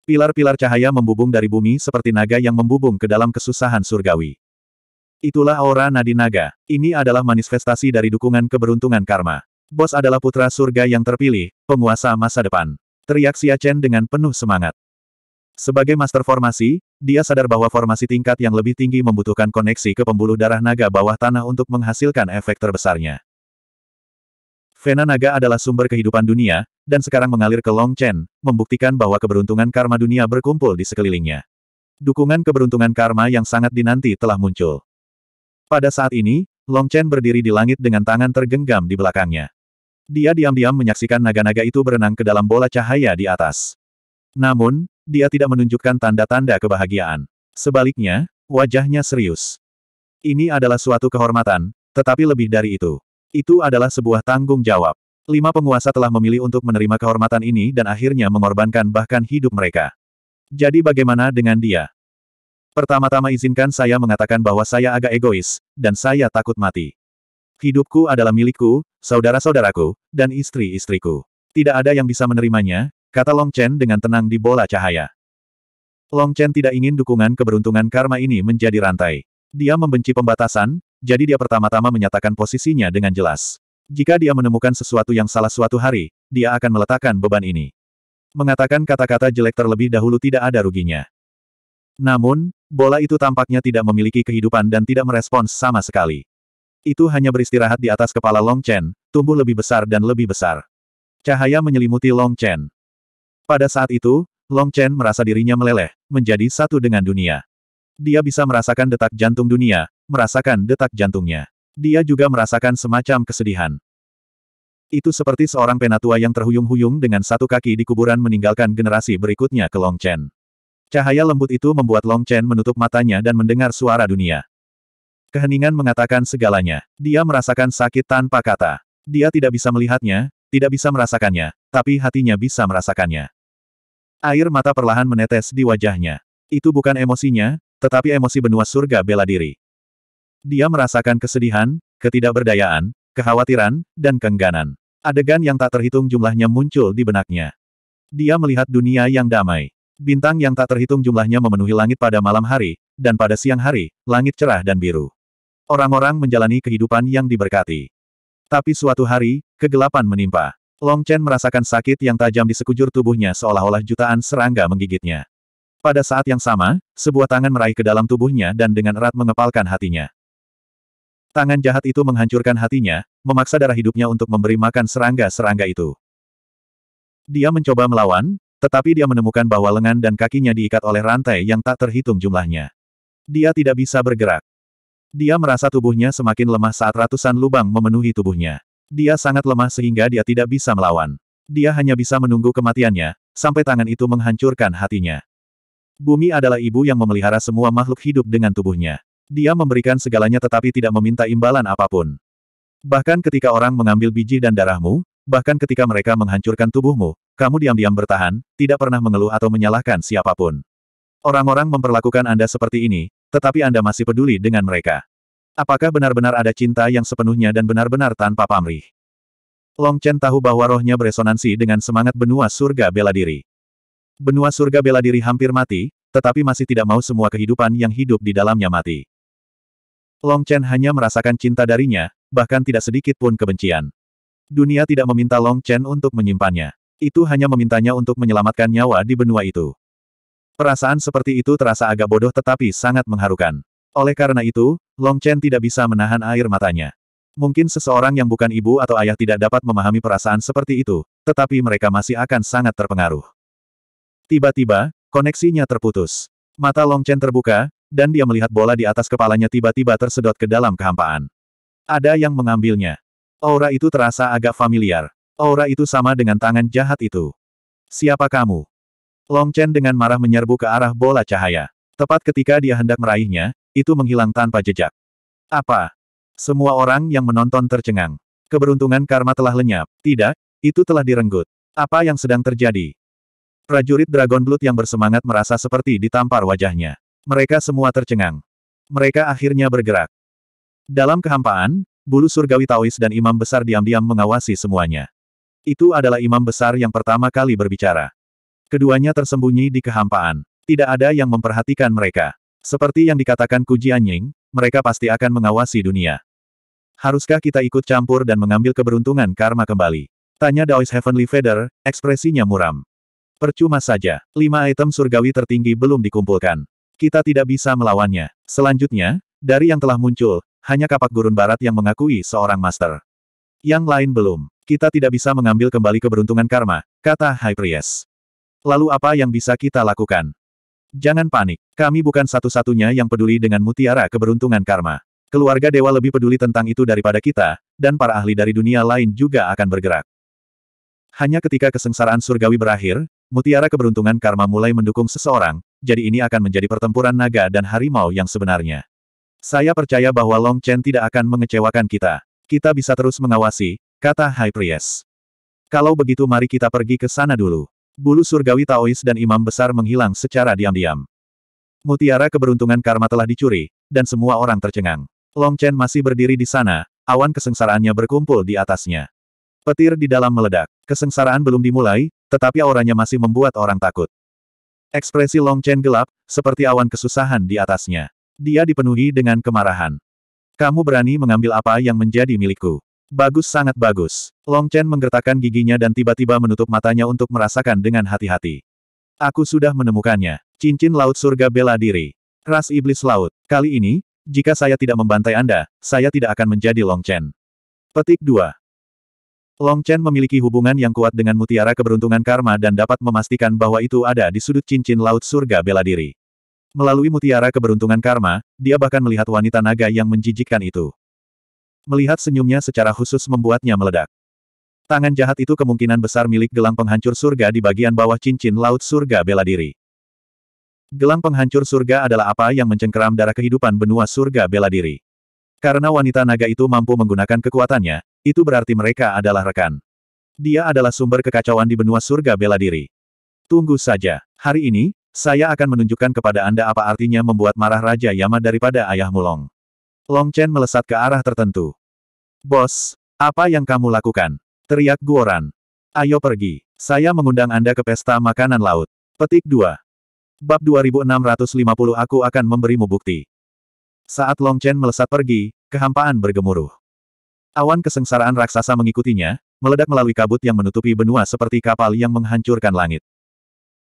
Pilar-pilar cahaya membubung dari bumi seperti naga yang membubung ke dalam kesusahan surgawi. Itulah aura nadi naga. Ini adalah manifestasi dari dukungan keberuntungan karma. Bos adalah putra surga yang terpilih, penguasa masa depan. Teriak Xia Chen dengan penuh semangat. Sebagai master formasi, dia sadar bahwa formasi tingkat yang lebih tinggi membutuhkan koneksi ke pembuluh darah naga bawah tanah untuk menghasilkan efek terbesarnya. Vena naga adalah sumber kehidupan dunia, dan sekarang mengalir ke Long Chen, membuktikan bahwa keberuntungan karma dunia berkumpul di sekelilingnya. Dukungan keberuntungan karma yang sangat dinanti telah muncul. Pada saat ini, Long Chen berdiri di langit dengan tangan tergenggam di belakangnya. Dia diam-diam menyaksikan naga-naga itu berenang ke dalam bola cahaya di atas. Namun, dia tidak menunjukkan tanda-tanda kebahagiaan. Sebaliknya, wajahnya serius. Ini adalah suatu kehormatan, tetapi lebih dari itu. Itu adalah sebuah tanggung jawab. Lima penguasa telah memilih untuk menerima kehormatan ini dan akhirnya mengorbankan bahkan hidup mereka. Jadi bagaimana dengan dia? Pertama-tama izinkan saya mengatakan bahwa saya agak egois, dan saya takut mati. Hidupku adalah milikku, saudara-saudaraku, dan istri-istriku. Tidak ada yang bisa menerimanya, kata Long Chen dengan tenang di bola cahaya. Long Chen tidak ingin dukungan keberuntungan karma ini menjadi rantai. Dia membenci pembatasan, jadi dia pertama-tama menyatakan posisinya dengan jelas. Jika dia menemukan sesuatu yang salah suatu hari, dia akan meletakkan beban ini. Mengatakan kata-kata jelek terlebih dahulu tidak ada ruginya. Namun, bola itu tampaknya tidak memiliki kehidupan dan tidak merespons sama sekali. Itu hanya beristirahat di atas kepala Long Chen, tumbuh lebih besar dan lebih besar. Cahaya menyelimuti Long Chen. Pada saat itu, Long Chen merasa dirinya meleleh, menjadi satu dengan dunia. Dia bisa merasakan detak jantung dunia, merasakan detak jantungnya. Dia juga merasakan semacam kesedihan. Itu seperti seorang penatua yang terhuyung-huyung dengan satu kaki di kuburan meninggalkan generasi berikutnya ke Long Chen. Cahaya lembut itu membuat Long Chen menutup matanya dan mendengar suara dunia. Keheningan mengatakan segalanya. Dia merasakan sakit tanpa kata. Dia tidak bisa melihatnya, tidak bisa merasakannya, tapi hatinya bisa merasakannya. Air mata perlahan menetes di wajahnya. Itu bukan emosinya, tetapi emosi benua surga bela diri. Dia merasakan kesedihan, ketidakberdayaan, kekhawatiran, dan kengganan. Adegan yang tak terhitung jumlahnya muncul di benaknya. Dia melihat dunia yang damai. Bintang yang tak terhitung jumlahnya memenuhi langit pada malam hari, dan pada siang hari, langit cerah dan biru. Orang-orang menjalani kehidupan yang diberkati. Tapi suatu hari, kegelapan menimpa. Long Chen merasakan sakit yang tajam di sekujur tubuhnya seolah-olah jutaan serangga menggigitnya. Pada saat yang sama, sebuah tangan meraih ke dalam tubuhnya dan dengan erat mengepalkan hatinya. Tangan jahat itu menghancurkan hatinya, memaksa darah hidupnya untuk memberi makan serangga-serangga itu. Dia mencoba melawan, tetapi dia menemukan bahwa lengan dan kakinya diikat oleh rantai yang tak terhitung jumlahnya. Dia tidak bisa bergerak. Dia merasa tubuhnya semakin lemah saat ratusan lubang memenuhi tubuhnya. Dia sangat lemah sehingga dia tidak bisa melawan. Dia hanya bisa menunggu kematiannya, sampai tangan itu menghancurkan hatinya. Bumi adalah ibu yang memelihara semua makhluk hidup dengan tubuhnya. Dia memberikan segalanya tetapi tidak meminta imbalan apapun. Bahkan ketika orang mengambil biji dan darahmu, bahkan ketika mereka menghancurkan tubuhmu, kamu diam-diam bertahan, tidak pernah mengeluh atau menyalahkan siapapun. Orang-orang memperlakukan Anda seperti ini, tetapi Anda masih peduli dengan mereka. Apakah benar-benar ada cinta yang sepenuhnya dan benar-benar tanpa pamrih? Long Chen tahu bahwa rohnya beresonansi dengan semangat benua surga bela diri. Benua surga bela diri hampir mati, tetapi masih tidak mau semua kehidupan yang hidup di dalamnya mati. Long Chen hanya merasakan cinta darinya, bahkan tidak sedikit pun kebencian. Dunia tidak meminta Long Chen untuk menyimpannya. Itu hanya memintanya untuk menyelamatkan nyawa di benua itu. Perasaan seperti itu terasa agak bodoh tetapi sangat mengharukan. Oleh karena itu, Long Chen tidak bisa menahan air matanya. Mungkin seseorang yang bukan ibu atau ayah tidak dapat memahami perasaan seperti itu, tetapi mereka masih akan sangat terpengaruh. Tiba-tiba, koneksinya terputus. Mata Long Chen terbuka, dan dia melihat bola di atas kepalanya tiba-tiba tersedot ke dalam kehampaan. Ada yang mengambilnya. Aura itu terasa agak familiar. Aura itu sama dengan tangan jahat itu. Siapa kamu? Long Chen dengan marah menyerbu ke arah bola cahaya. Tepat ketika dia hendak meraihnya, itu menghilang tanpa jejak. Apa? Semua orang yang menonton tercengang. Keberuntungan karma telah lenyap. Tidak, itu telah direnggut. Apa yang sedang terjadi? Prajurit Dragon Blood yang bersemangat merasa seperti ditampar wajahnya. Mereka semua tercengang. Mereka akhirnya bergerak. Dalam kehampaan, bulu surgawi Taois dan imam besar diam-diam mengawasi semuanya. Itu adalah imam besar yang pertama kali berbicara. Keduanya tersembunyi di kehampaan. Tidak ada yang memperhatikan mereka. Seperti yang dikatakan Kuji mereka pasti akan mengawasi dunia. Haruskah kita ikut campur dan mengambil keberuntungan karma kembali? Tanya Daois Heavenly Feather, ekspresinya muram. Percuma saja, lima item surgawi tertinggi belum dikumpulkan. Kita tidak bisa melawannya. Selanjutnya, dari yang telah muncul, hanya kapak gurun barat yang mengakui seorang master. Yang lain belum. Kita tidak bisa mengambil kembali keberuntungan karma, kata High Priest. Lalu apa yang bisa kita lakukan? Jangan panik. Kami bukan satu-satunya yang peduli dengan mutiara keberuntungan karma. Keluarga dewa lebih peduli tentang itu daripada kita, dan para ahli dari dunia lain juga akan bergerak. Hanya ketika kesengsaraan surgawi berakhir, mutiara keberuntungan karma mulai mendukung seseorang, jadi ini akan menjadi pertempuran naga dan harimau yang sebenarnya. Saya percaya bahwa Long Chen tidak akan mengecewakan kita. Kita bisa terus mengawasi, kata High Priest. Kalau begitu mari kita pergi ke sana dulu. Bulu surgawi Taois dan imam besar menghilang secara diam-diam. Mutiara keberuntungan karma telah dicuri, dan semua orang tercengang. Long Chen masih berdiri di sana, awan kesengsaraannya berkumpul di atasnya. Petir di dalam meledak. Kesengsaraan belum dimulai, tetapi auranya masih membuat orang takut. Ekspresi Long Chen gelap, seperti awan kesusahan di atasnya. Dia dipenuhi dengan kemarahan. Kamu berani mengambil apa yang menjadi milikku. Bagus sangat bagus. Long Chen menggertakkan giginya dan tiba-tiba menutup matanya untuk merasakan dengan hati-hati. Aku sudah menemukannya. Cincin Laut Surga Bela Diri. Ras Iblis Laut. Kali ini, jika saya tidak membantai Anda, saya tidak akan menjadi Long Chen. Petik 2. Long Chen memiliki hubungan yang kuat dengan mutiara keberuntungan karma dan dapat memastikan bahwa itu ada di sudut cincin Laut Surga Bela Diri. Melalui mutiara keberuntungan karma, dia bahkan melihat wanita naga yang menjijikkan itu. Melihat senyumnya secara khusus membuatnya meledak. Tangan jahat itu kemungkinan besar milik gelang penghancur surga di bagian bawah cincin laut surga bela diri. Gelang penghancur surga adalah apa yang mencengkeram darah kehidupan benua surga bela diri. Karena wanita naga itu mampu menggunakan kekuatannya, itu berarti mereka adalah rekan. Dia adalah sumber kekacauan di benua surga bela diri. Tunggu saja. Hari ini, saya akan menunjukkan kepada Anda apa artinya membuat marah Raja Yama daripada ayah Mulong. Long Chen melesat ke arah tertentu. Bos, apa yang kamu lakukan? Teriak Guoran. Ayo pergi. Saya mengundang Anda ke pesta makanan laut. Petik 2. Bab 2650 aku akan memberimu bukti. Saat Long Chen melesat pergi, kehampaan bergemuruh. Awan kesengsaraan raksasa mengikutinya, meledak melalui kabut yang menutupi benua seperti kapal yang menghancurkan langit.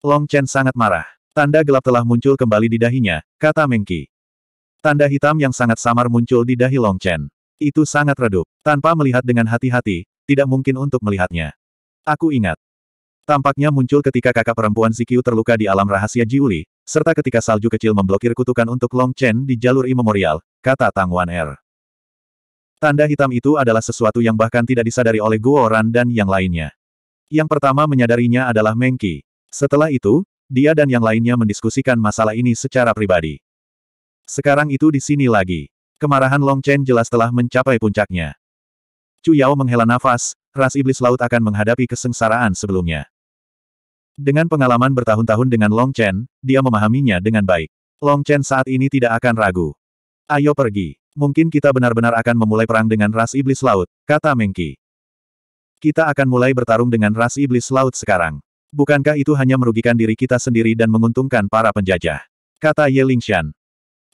Long Chen sangat marah. Tanda gelap telah muncul kembali di dahinya, kata Mengki. Tanda hitam yang sangat samar muncul di dahi Long Chen. Itu sangat redup. Tanpa melihat dengan hati-hati, tidak mungkin untuk melihatnya. Aku ingat. Tampaknya muncul ketika kakak perempuan Zikyu terluka di alam rahasia Jiuli, serta ketika salju kecil memblokir kutukan untuk Long Chen di jalur imemorial, kata Tang Wan Er. Tanda hitam itu adalah sesuatu yang bahkan tidak disadari oleh Guo Ran dan yang lainnya. Yang pertama menyadarinya adalah Mengki. Setelah itu, dia dan yang lainnya mendiskusikan masalah ini secara pribadi. Sekarang itu di sini lagi. Kemarahan Long Chen jelas telah mencapai puncaknya. Chu Yao menghela nafas, ras iblis laut akan menghadapi kesengsaraan sebelumnya. Dengan pengalaman bertahun-tahun dengan Long Chen, dia memahaminya dengan baik. Long Chen saat ini tidak akan ragu. Ayo pergi. Mungkin kita benar-benar akan memulai perang dengan ras iblis laut, kata Mengki. Kita akan mulai bertarung dengan ras iblis laut sekarang. Bukankah itu hanya merugikan diri kita sendiri dan menguntungkan para penjajah? Kata Ye Lingshan.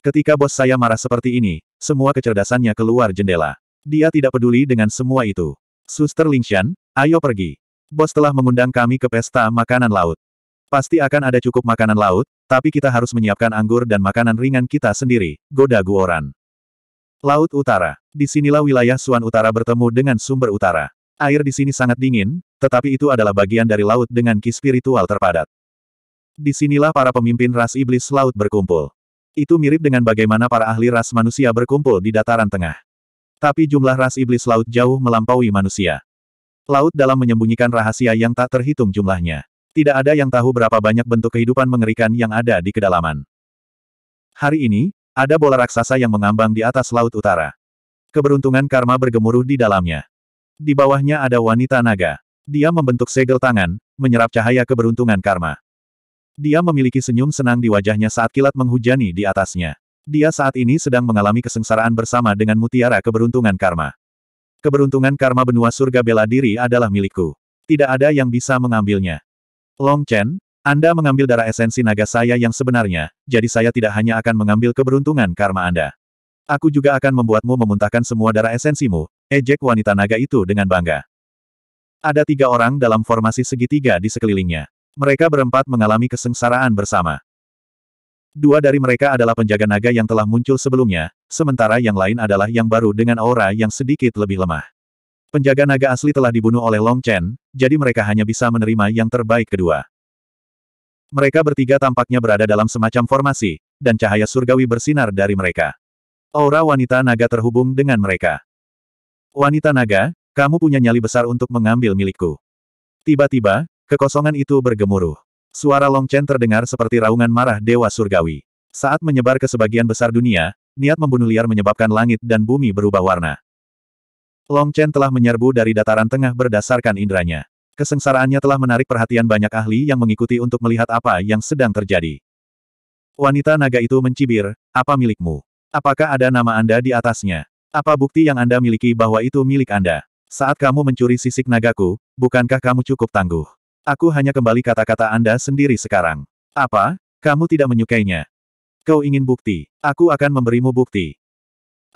Ketika bos saya marah seperti ini, semua kecerdasannya keluar jendela. Dia tidak peduli dengan semua itu. Suster Lingshan, ayo pergi. Bos telah mengundang kami ke pesta makanan laut. Pasti akan ada cukup makanan laut, tapi kita harus menyiapkan anggur dan makanan ringan kita sendiri, goda Guoran. Laut Utara. Disinilah wilayah Suan Utara bertemu dengan sumber utara. Air di sini sangat dingin, tetapi itu adalah bagian dari laut dengan ki spiritual terpadat. Disinilah para pemimpin ras iblis laut berkumpul. Itu mirip dengan bagaimana para ahli ras manusia berkumpul di dataran tengah. Tapi jumlah ras iblis laut jauh melampaui manusia. Laut dalam menyembunyikan rahasia yang tak terhitung jumlahnya. Tidak ada yang tahu berapa banyak bentuk kehidupan mengerikan yang ada di kedalaman. Hari ini, ada bola raksasa yang mengambang di atas laut utara. Keberuntungan karma bergemuruh di dalamnya. Di bawahnya ada wanita naga. Dia membentuk segel tangan, menyerap cahaya keberuntungan karma. Dia memiliki senyum senang di wajahnya saat kilat menghujani di atasnya. Dia saat ini sedang mengalami kesengsaraan bersama dengan mutiara keberuntungan karma. Keberuntungan karma benua surga bela diri adalah milikku. Tidak ada yang bisa mengambilnya. Long Chen, Anda mengambil darah esensi naga saya yang sebenarnya, jadi saya tidak hanya akan mengambil keberuntungan karma Anda. Aku juga akan membuatmu memuntahkan semua darah esensimu, ejek wanita naga itu dengan bangga. Ada tiga orang dalam formasi segitiga di sekelilingnya. Mereka berempat mengalami kesengsaraan bersama. Dua dari mereka adalah penjaga naga yang telah muncul sebelumnya, sementara yang lain adalah yang baru dengan aura yang sedikit lebih lemah. Penjaga naga asli telah dibunuh oleh Long Chen, jadi mereka hanya bisa menerima yang terbaik kedua. Mereka bertiga tampaknya berada dalam semacam formasi, dan cahaya surgawi bersinar dari mereka. Aura wanita naga terhubung dengan mereka. Wanita naga, kamu punya nyali besar untuk mengambil milikku. Tiba-tiba, Kekosongan itu bergemuruh. Suara Long Chen terdengar seperti raungan marah Dewa Surgawi. Saat menyebar ke sebagian besar dunia, niat membunuh liar menyebabkan langit dan bumi berubah warna. Long Chen telah menyerbu dari dataran tengah berdasarkan indranya. Kesengsaraannya telah menarik perhatian banyak ahli yang mengikuti untuk melihat apa yang sedang terjadi. Wanita naga itu mencibir, apa milikmu? Apakah ada nama Anda di atasnya? Apa bukti yang Anda miliki bahwa itu milik Anda? Saat kamu mencuri sisik nagaku, bukankah kamu cukup tangguh? Aku hanya kembali kata-kata Anda sendiri sekarang. Apa? Kamu tidak menyukainya. Kau ingin bukti. Aku akan memberimu bukti.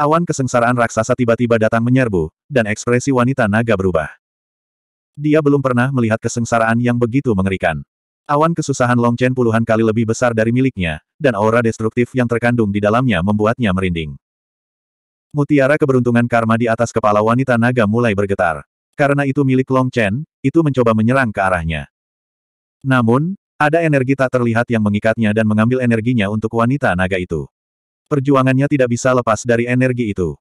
Awan kesengsaraan raksasa tiba-tiba datang menyerbu, dan ekspresi wanita naga berubah. Dia belum pernah melihat kesengsaraan yang begitu mengerikan. Awan kesusahan Longchen puluhan kali lebih besar dari miliknya, dan aura destruktif yang terkandung di dalamnya membuatnya merinding. Mutiara keberuntungan karma di atas kepala wanita naga mulai bergetar. Karena itu milik Long Chen, itu mencoba menyerang ke arahnya. Namun, ada energi tak terlihat yang mengikatnya dan mengambil energinya untuk wanita naga itu. Perjuangannya tidak bisa lepas dari energi itu.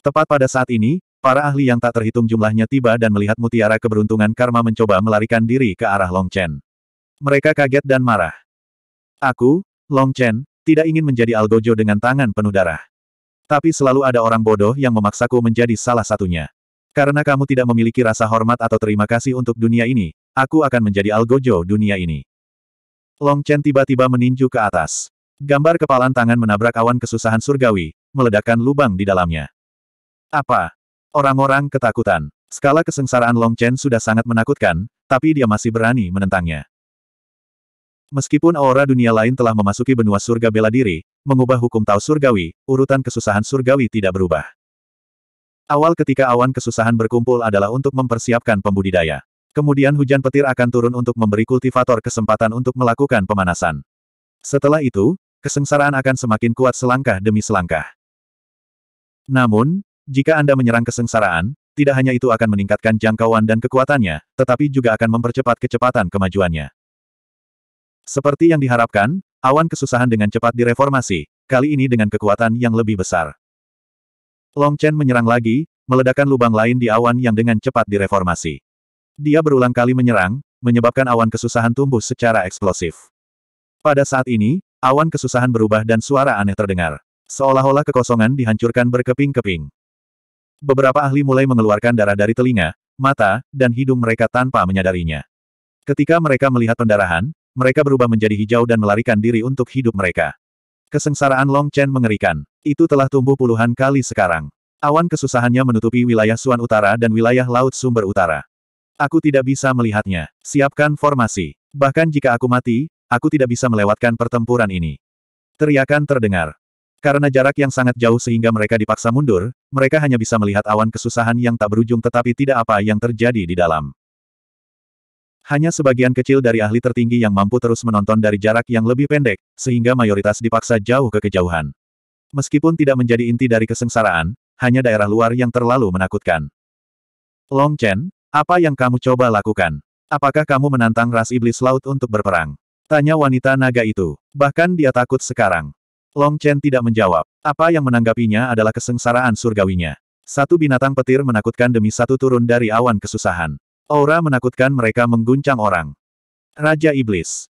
Tepat pada saat ini, para ahli yang tak terhitung jumlahnya tiba dan melihat mutiara keberuntungan karma mencoba melarikan diri ke arah Long Chen. Mereka kaget dan marah. Aku, Long Chen, tidak ingin menjadi algojo dengan tangan penuh darah. Tapi selalu ada orang bodoh yang memaksaku menjadi salah satunya. Karena kamu tidak memiliki rasa hormat atau terima kasih untuk dunia ini, aku akan menjadi algojo dunia ini. Long Chen tiba-tiba meninju ke atas. Gambar kepalan tangan menabrak awan kesusahan surgawi, meledakkan lubang di dalamnya. Apa? Orang-orang ketakutan. Skala kesengsaraan Long Chen sudah sangat menakutkan, tapi dia masih berani menentangnya. Meskipun aura dunia lain telah memasuki benua surga bela diri, mengubah hukum tau surgawi, urutan kesusahan surgawi tidak berubah. Awal ketika awan kesusahan berkumpul adalah untuk mempersiapkan pembudidaya. Kemudian hujan petir akan turun untuk memberi kultivator kesempatan untuk melakukan pemanasan. Setelah itu, kesengsaraan akan semakin kuat selangkah demi selangkah. Namun, jika Anda menyerang kesengsaraan, tidak hanya itu akan meningkatkan jangkauan dan kekuatannya, tetapi juga akan mempercepat kecepatan kemajuannya. Seperti yang diharapkan, awan kesusahan dengan cepat direformasi, kali ini dengan kekuatan yang lebih besar. Long Chen menyerang lagi, meledakkan lubang lain di awan yang dengan cepat direformasi. Dia berulang kali menyerang, menyebabkan awan kesusahan tumbuh secara eksplosif. Pada saat ini, awan kesusahan berubah dan suara aneh terdengar. Seolah-olah kekosongan dihancurkan berkeping-keping. Beberapa ahli mulai mengeluarkan darah dari telinga, mata, dan hidung mereka tanpa menyadarinya. Ketika mereka melihat pendarahan, mereka berubah menjadi hijau dan melarikan diri untuk hidup mereka. Kesengsaraan Long Chen mengerikan. Itu telah tumbuh puluhan kali sekarang. Awan kesusahannya menutupi wilayah Suan Utara dan wilayah Laut Sumber Utara. Aku tidak bisa melihatnya. Siapkan formasi. Bahkan jika aku mati, aku tidak bisa melewatkan pertempuran ini. Teriakan terdengar. Karena jarak yang sangat jauh sehingga mereka dipaksa mundur, mereka hanya bisa melihat awan kesusahan yang tak berujung tetapi tidak apa yang terjadi di dalam. Hanya sebagian kecil dari ahli tertinggi yang mampu terus menonton dari jarak yang lebih pendek, sehingga mayoritas dipaksa jauh ke kejauhan. Meskipun tidak menjadi inti dari kesengsaraan, hanya daerah luar yang terlalu menakutkan. Long Chen, apa yang kamu coba lakukan? Apakah kamu menantang ras iblis laut untuk berperang? Tanya wanita naga itu. Bahkan dia takut sekarang. Long Chen tidak menjawab. Apa yang menanggapinya adalah kesengsaraan surgawinya. Satu binatang petir menakutkan demi satu turun dari awan kesusahan. Aura menakutkan mereka mengguncang orang. Raja Iblis.